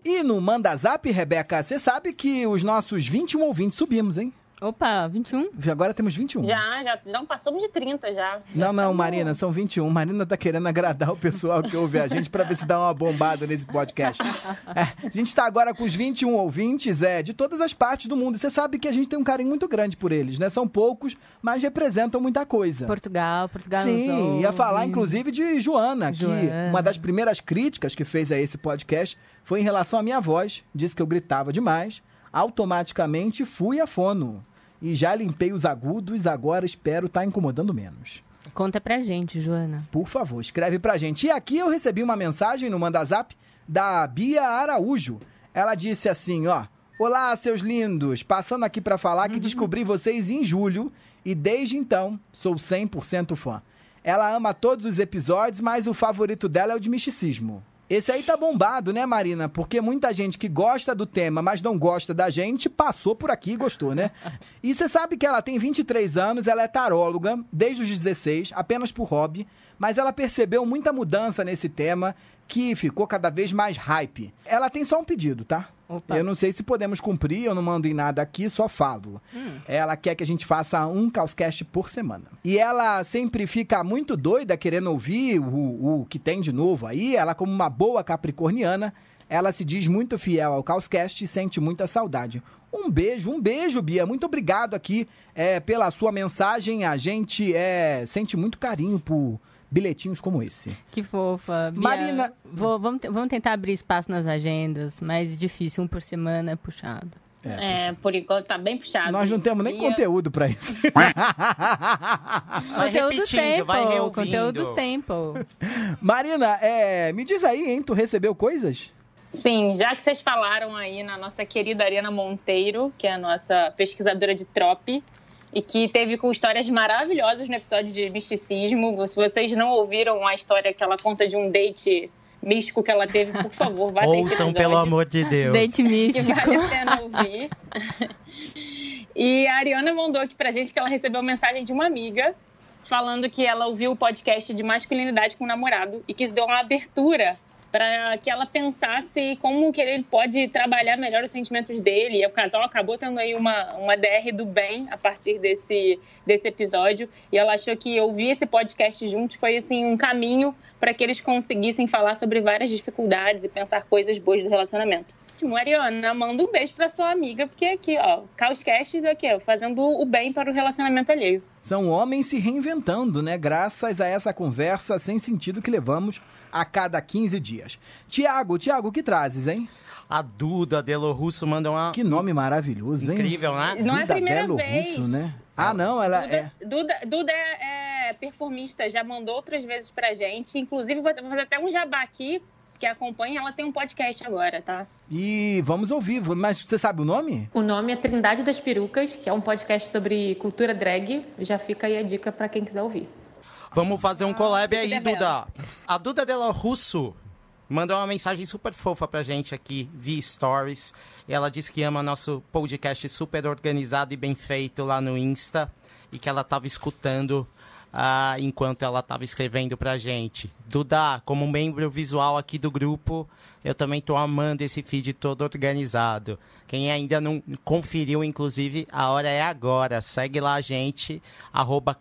[SPEAKER 1] E no Manda Zap, Rebeca, você sabe que os nossos 21 ouvintes subimos, hein? Opa, 21? Agora temos 21.
[SPEAKER 3] Já, já, já passamos de 30 já.
[SPEAKER 1] Não, não, Marina, são 21. Marina tá querendo agradar o pessoal que ouve a gente para ver se dá uma bombada nesse podcast. É, a gente está agora com os 21 ouvintes, é, de todas as partes do mundo. Você sabe que a gente tem um carinho muito grande por eles, né? São poucos, mas representam muita coisa. Portugal, Portugal. Sim, ia falar inclusive de Joana, Joana, que uma das primeiras críticas que fez a esse podcast foi em relação à minha voz. Disse que eu gritava demais. Automaticamente fui a fono e já limpei os agudos, agora espero estar tá incomodando menos. Conta pra gente, Joana. Por favor, escreve pra gente. E aqui eu recebi uma mensagem no Mandazap da Bia Araújo. Ela disse assim, ó: "Olá, seus lindos, passando aqui para falar que uhum. descobri vocês em julho e desde então sou 100% fã. Ela ama todos os episódios, mas o favorito dela é o de misticismo. Esse aí tá bombado, né, Marina? Porque muita gente que gosta do tema, mas não gosta da gente, passou por aqui e gostou, né? E você sabe que ela tem 23 anos, ela é taróloga desde os 16, apenas por hobby, mas ela percebeu muita mudança nesse tema que ficou cada vez mais hype. Ela tem só um pedido, tá? Opa. Eu não sei se podemos cumprir, eu não mando em nada aqui, só falo. Hum. Ela quer que a gente faça um Caoscast por semana. E ela sempre fica muito doida querendo ouvir o, o que tem de novo aí. Ela, como uma boa capricorniana, ela se diz muito fiel ao Caoscast e sente muita saudade. Um beijo, um beijo, Bia. Muito obrigado aqui é, pela sua mensagem. A gente é, sente muito carinho por bilhetinhos como esse.
[SPEAKER 2] Que fofa. Bia, Marina. Vou, vamos, vamos tentar abrir espaço nas agendas, mas difícil, um por semana é puxado. É,
[SPEAKER 3] é por enquanto tá bem puxado. Nós não temos
[SPEAKER 2] nem Bia. conteúdo para isso. vai
[SPEAKER 1] conteúdo tempo, vai Conteúdo tempo. Marina, é, me diz aí, hein? Tu recebeu coisas? Sim,
[SPEAKER 3] já que vocês falaram aí na nossa querida Ariana Monteiro, que é a nossa pesquisadora de TROP, e que teve com histórias maravilhosas no episódio de misticismo. Se vocês não ouviram a história que ela conta de um date místico que ela teve, por favor, vá Ouçam, pelo amor de Deus. Date místico. Que vale a pena ouvir. e a Ariana mandou aqui pra gente que ela recebeu mensagem de uma amiga falando que ela ouviu o podcast de masculinidade com o namorado e que isso deu uma abertura para que ela pensasse como que ele pode trabalhar melhor os sentimentos dele. E o casal acabou tendo aí uma, uma DR do bem a partir desse, desse episódio. E ela achou que ouvir esse podcast juntos foi assim um caminho para que eles conseguissem falar sobre várias dificuldades e pensar coisas boas do relacionamento ótimo. Ariana, manda um beijo pra sua amiga, porque aqui, ó, é aqui, ó, fazendo o bem para o relacionamento alheio.
[SPEAKER 1] São homens se reinventando, né? Graças a essa conversa sem sentido que levamos a cada 15 dias. Tiago, Tiago, o que trazes, hein? A Duda Delo Russo manda uma. Que nome maravilhoso, hein? Incrível, né? Não Duda é a primeira Delo vez. Russo, né? Ah, não, ela Duda, é.
[SPEAKER 3] Duda, Duda é, é performista, já mandou outras vezes pra gente. Inclusive, vou fazer até um jabá aqui que acompanha, ela tem um podcast agora, tá?
[SPEAKER 1] E vamos ouvir, mas você sabe o nome?
[SPEAKER 3] O nome é Trindade das Perucas, que é um podcast sobre cultura drag. Já fica aí a dica para quem quiser ouvir.
[SPEAKER 4] Vamos fazer um collab ah, aí, Duda. A Duda Dela Russo mandou uma mensagem super fofa pra gente aqui, via Stories. Ela disse que ama nosso podcast super organizado e bem feito lá no Insta e que ela tava escutando ah, enquanto ela estava escrevendo para gente. Duda, como membro visual aqui do grupo, eu também estou amando esse feed todo organizado. Quem ainda não conferiu, inclusive, a hora é agora. Segue lá a gente,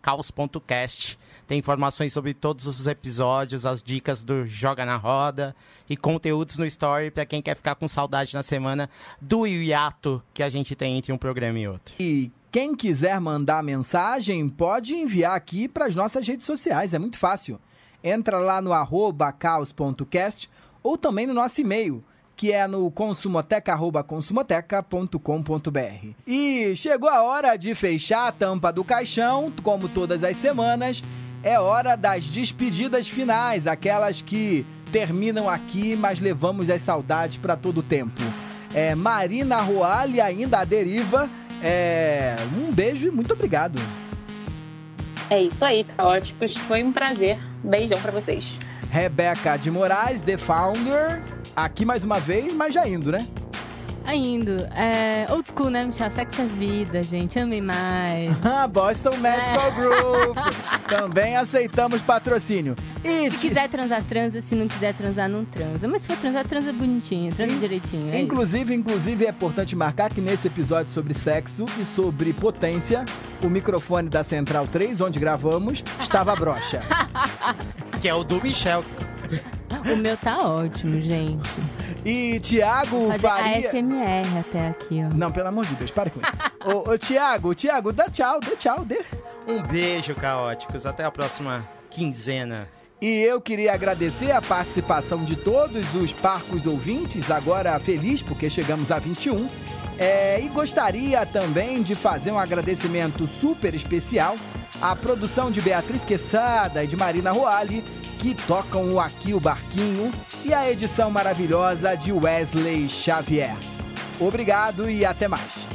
[SPEAKER 4] caos.cast. Tem informações sobre todos os episódios, as dicas do Joga na Roda e conteúdos no Story para quem quer ficar com saudade na semana do hiato que a gente tem entre um programa e outro.
[SPEAKER 1] E quem quiser mandar mensagem, pode enviar aqui para as nossas redes sociais, é muito fácil. Entra lá no arroba caos.cast ou também no nosso e-mail, que é no consumoteca@consumoteca.com.br. E chegou a hora de fechar a tampa do caixão, como todas as semanas, é hora das despedidas finais, aquelas que terminam aqui, mas levamos as saudades para todo o tempo. É, Marina Roale ainda à deriva é, um beijo e muito obrigado.
[SPEAKER 3] É isso aí, caóticos. Foi um prazer. Beijão para vocês.
[SPEAKER 1] Rebeca de Moraes, The Founder, aqui mais uma vez, mas já indo, né? Ainda.
[SPEAKER 2] Tá é, old school, né, Michel? Sexo é vida, gente. Amei mais.
[SPEAKER 1] Ah, Boston Medical é. Group. Também aceitamos patrocínio.
[SPEAKER 2] E se quiser transar, transa. Se não quiser transar, não transa. Mas se for transar, transa bonitinho. Transa In... direitinho. É
[SPEAKER 1] inclusive, isso. inclusive, é importante marcar que nesse episódio sobre sexo e sobre potência, o microfone da Central 3, onde gravamos, estava broxa. que é o do Michel. O meu tá ótimo, gente. E Tiago Faria. ASMR até aqui, ó. Não, pelo amor de Deus, para com isso. ô, ô, Tiago, Tiago, dá tchau, dê tchau, dê.
[SPEAKER 4] Um beijo, caóticos. Até a próxima quinzena.
[SPEAKER 1] E eu queria agradecer a participação de todos os parcos ouvintes, agora feliz porque chegamos a 21. É, e gostaria também de fazer um agradecimento super especial à produção de Beatriz Quessada e de Marina Roali, que tocam o Aqui o Barquinho e a edição maravilhosa de Wesley Xavier. Obrigado e até mais.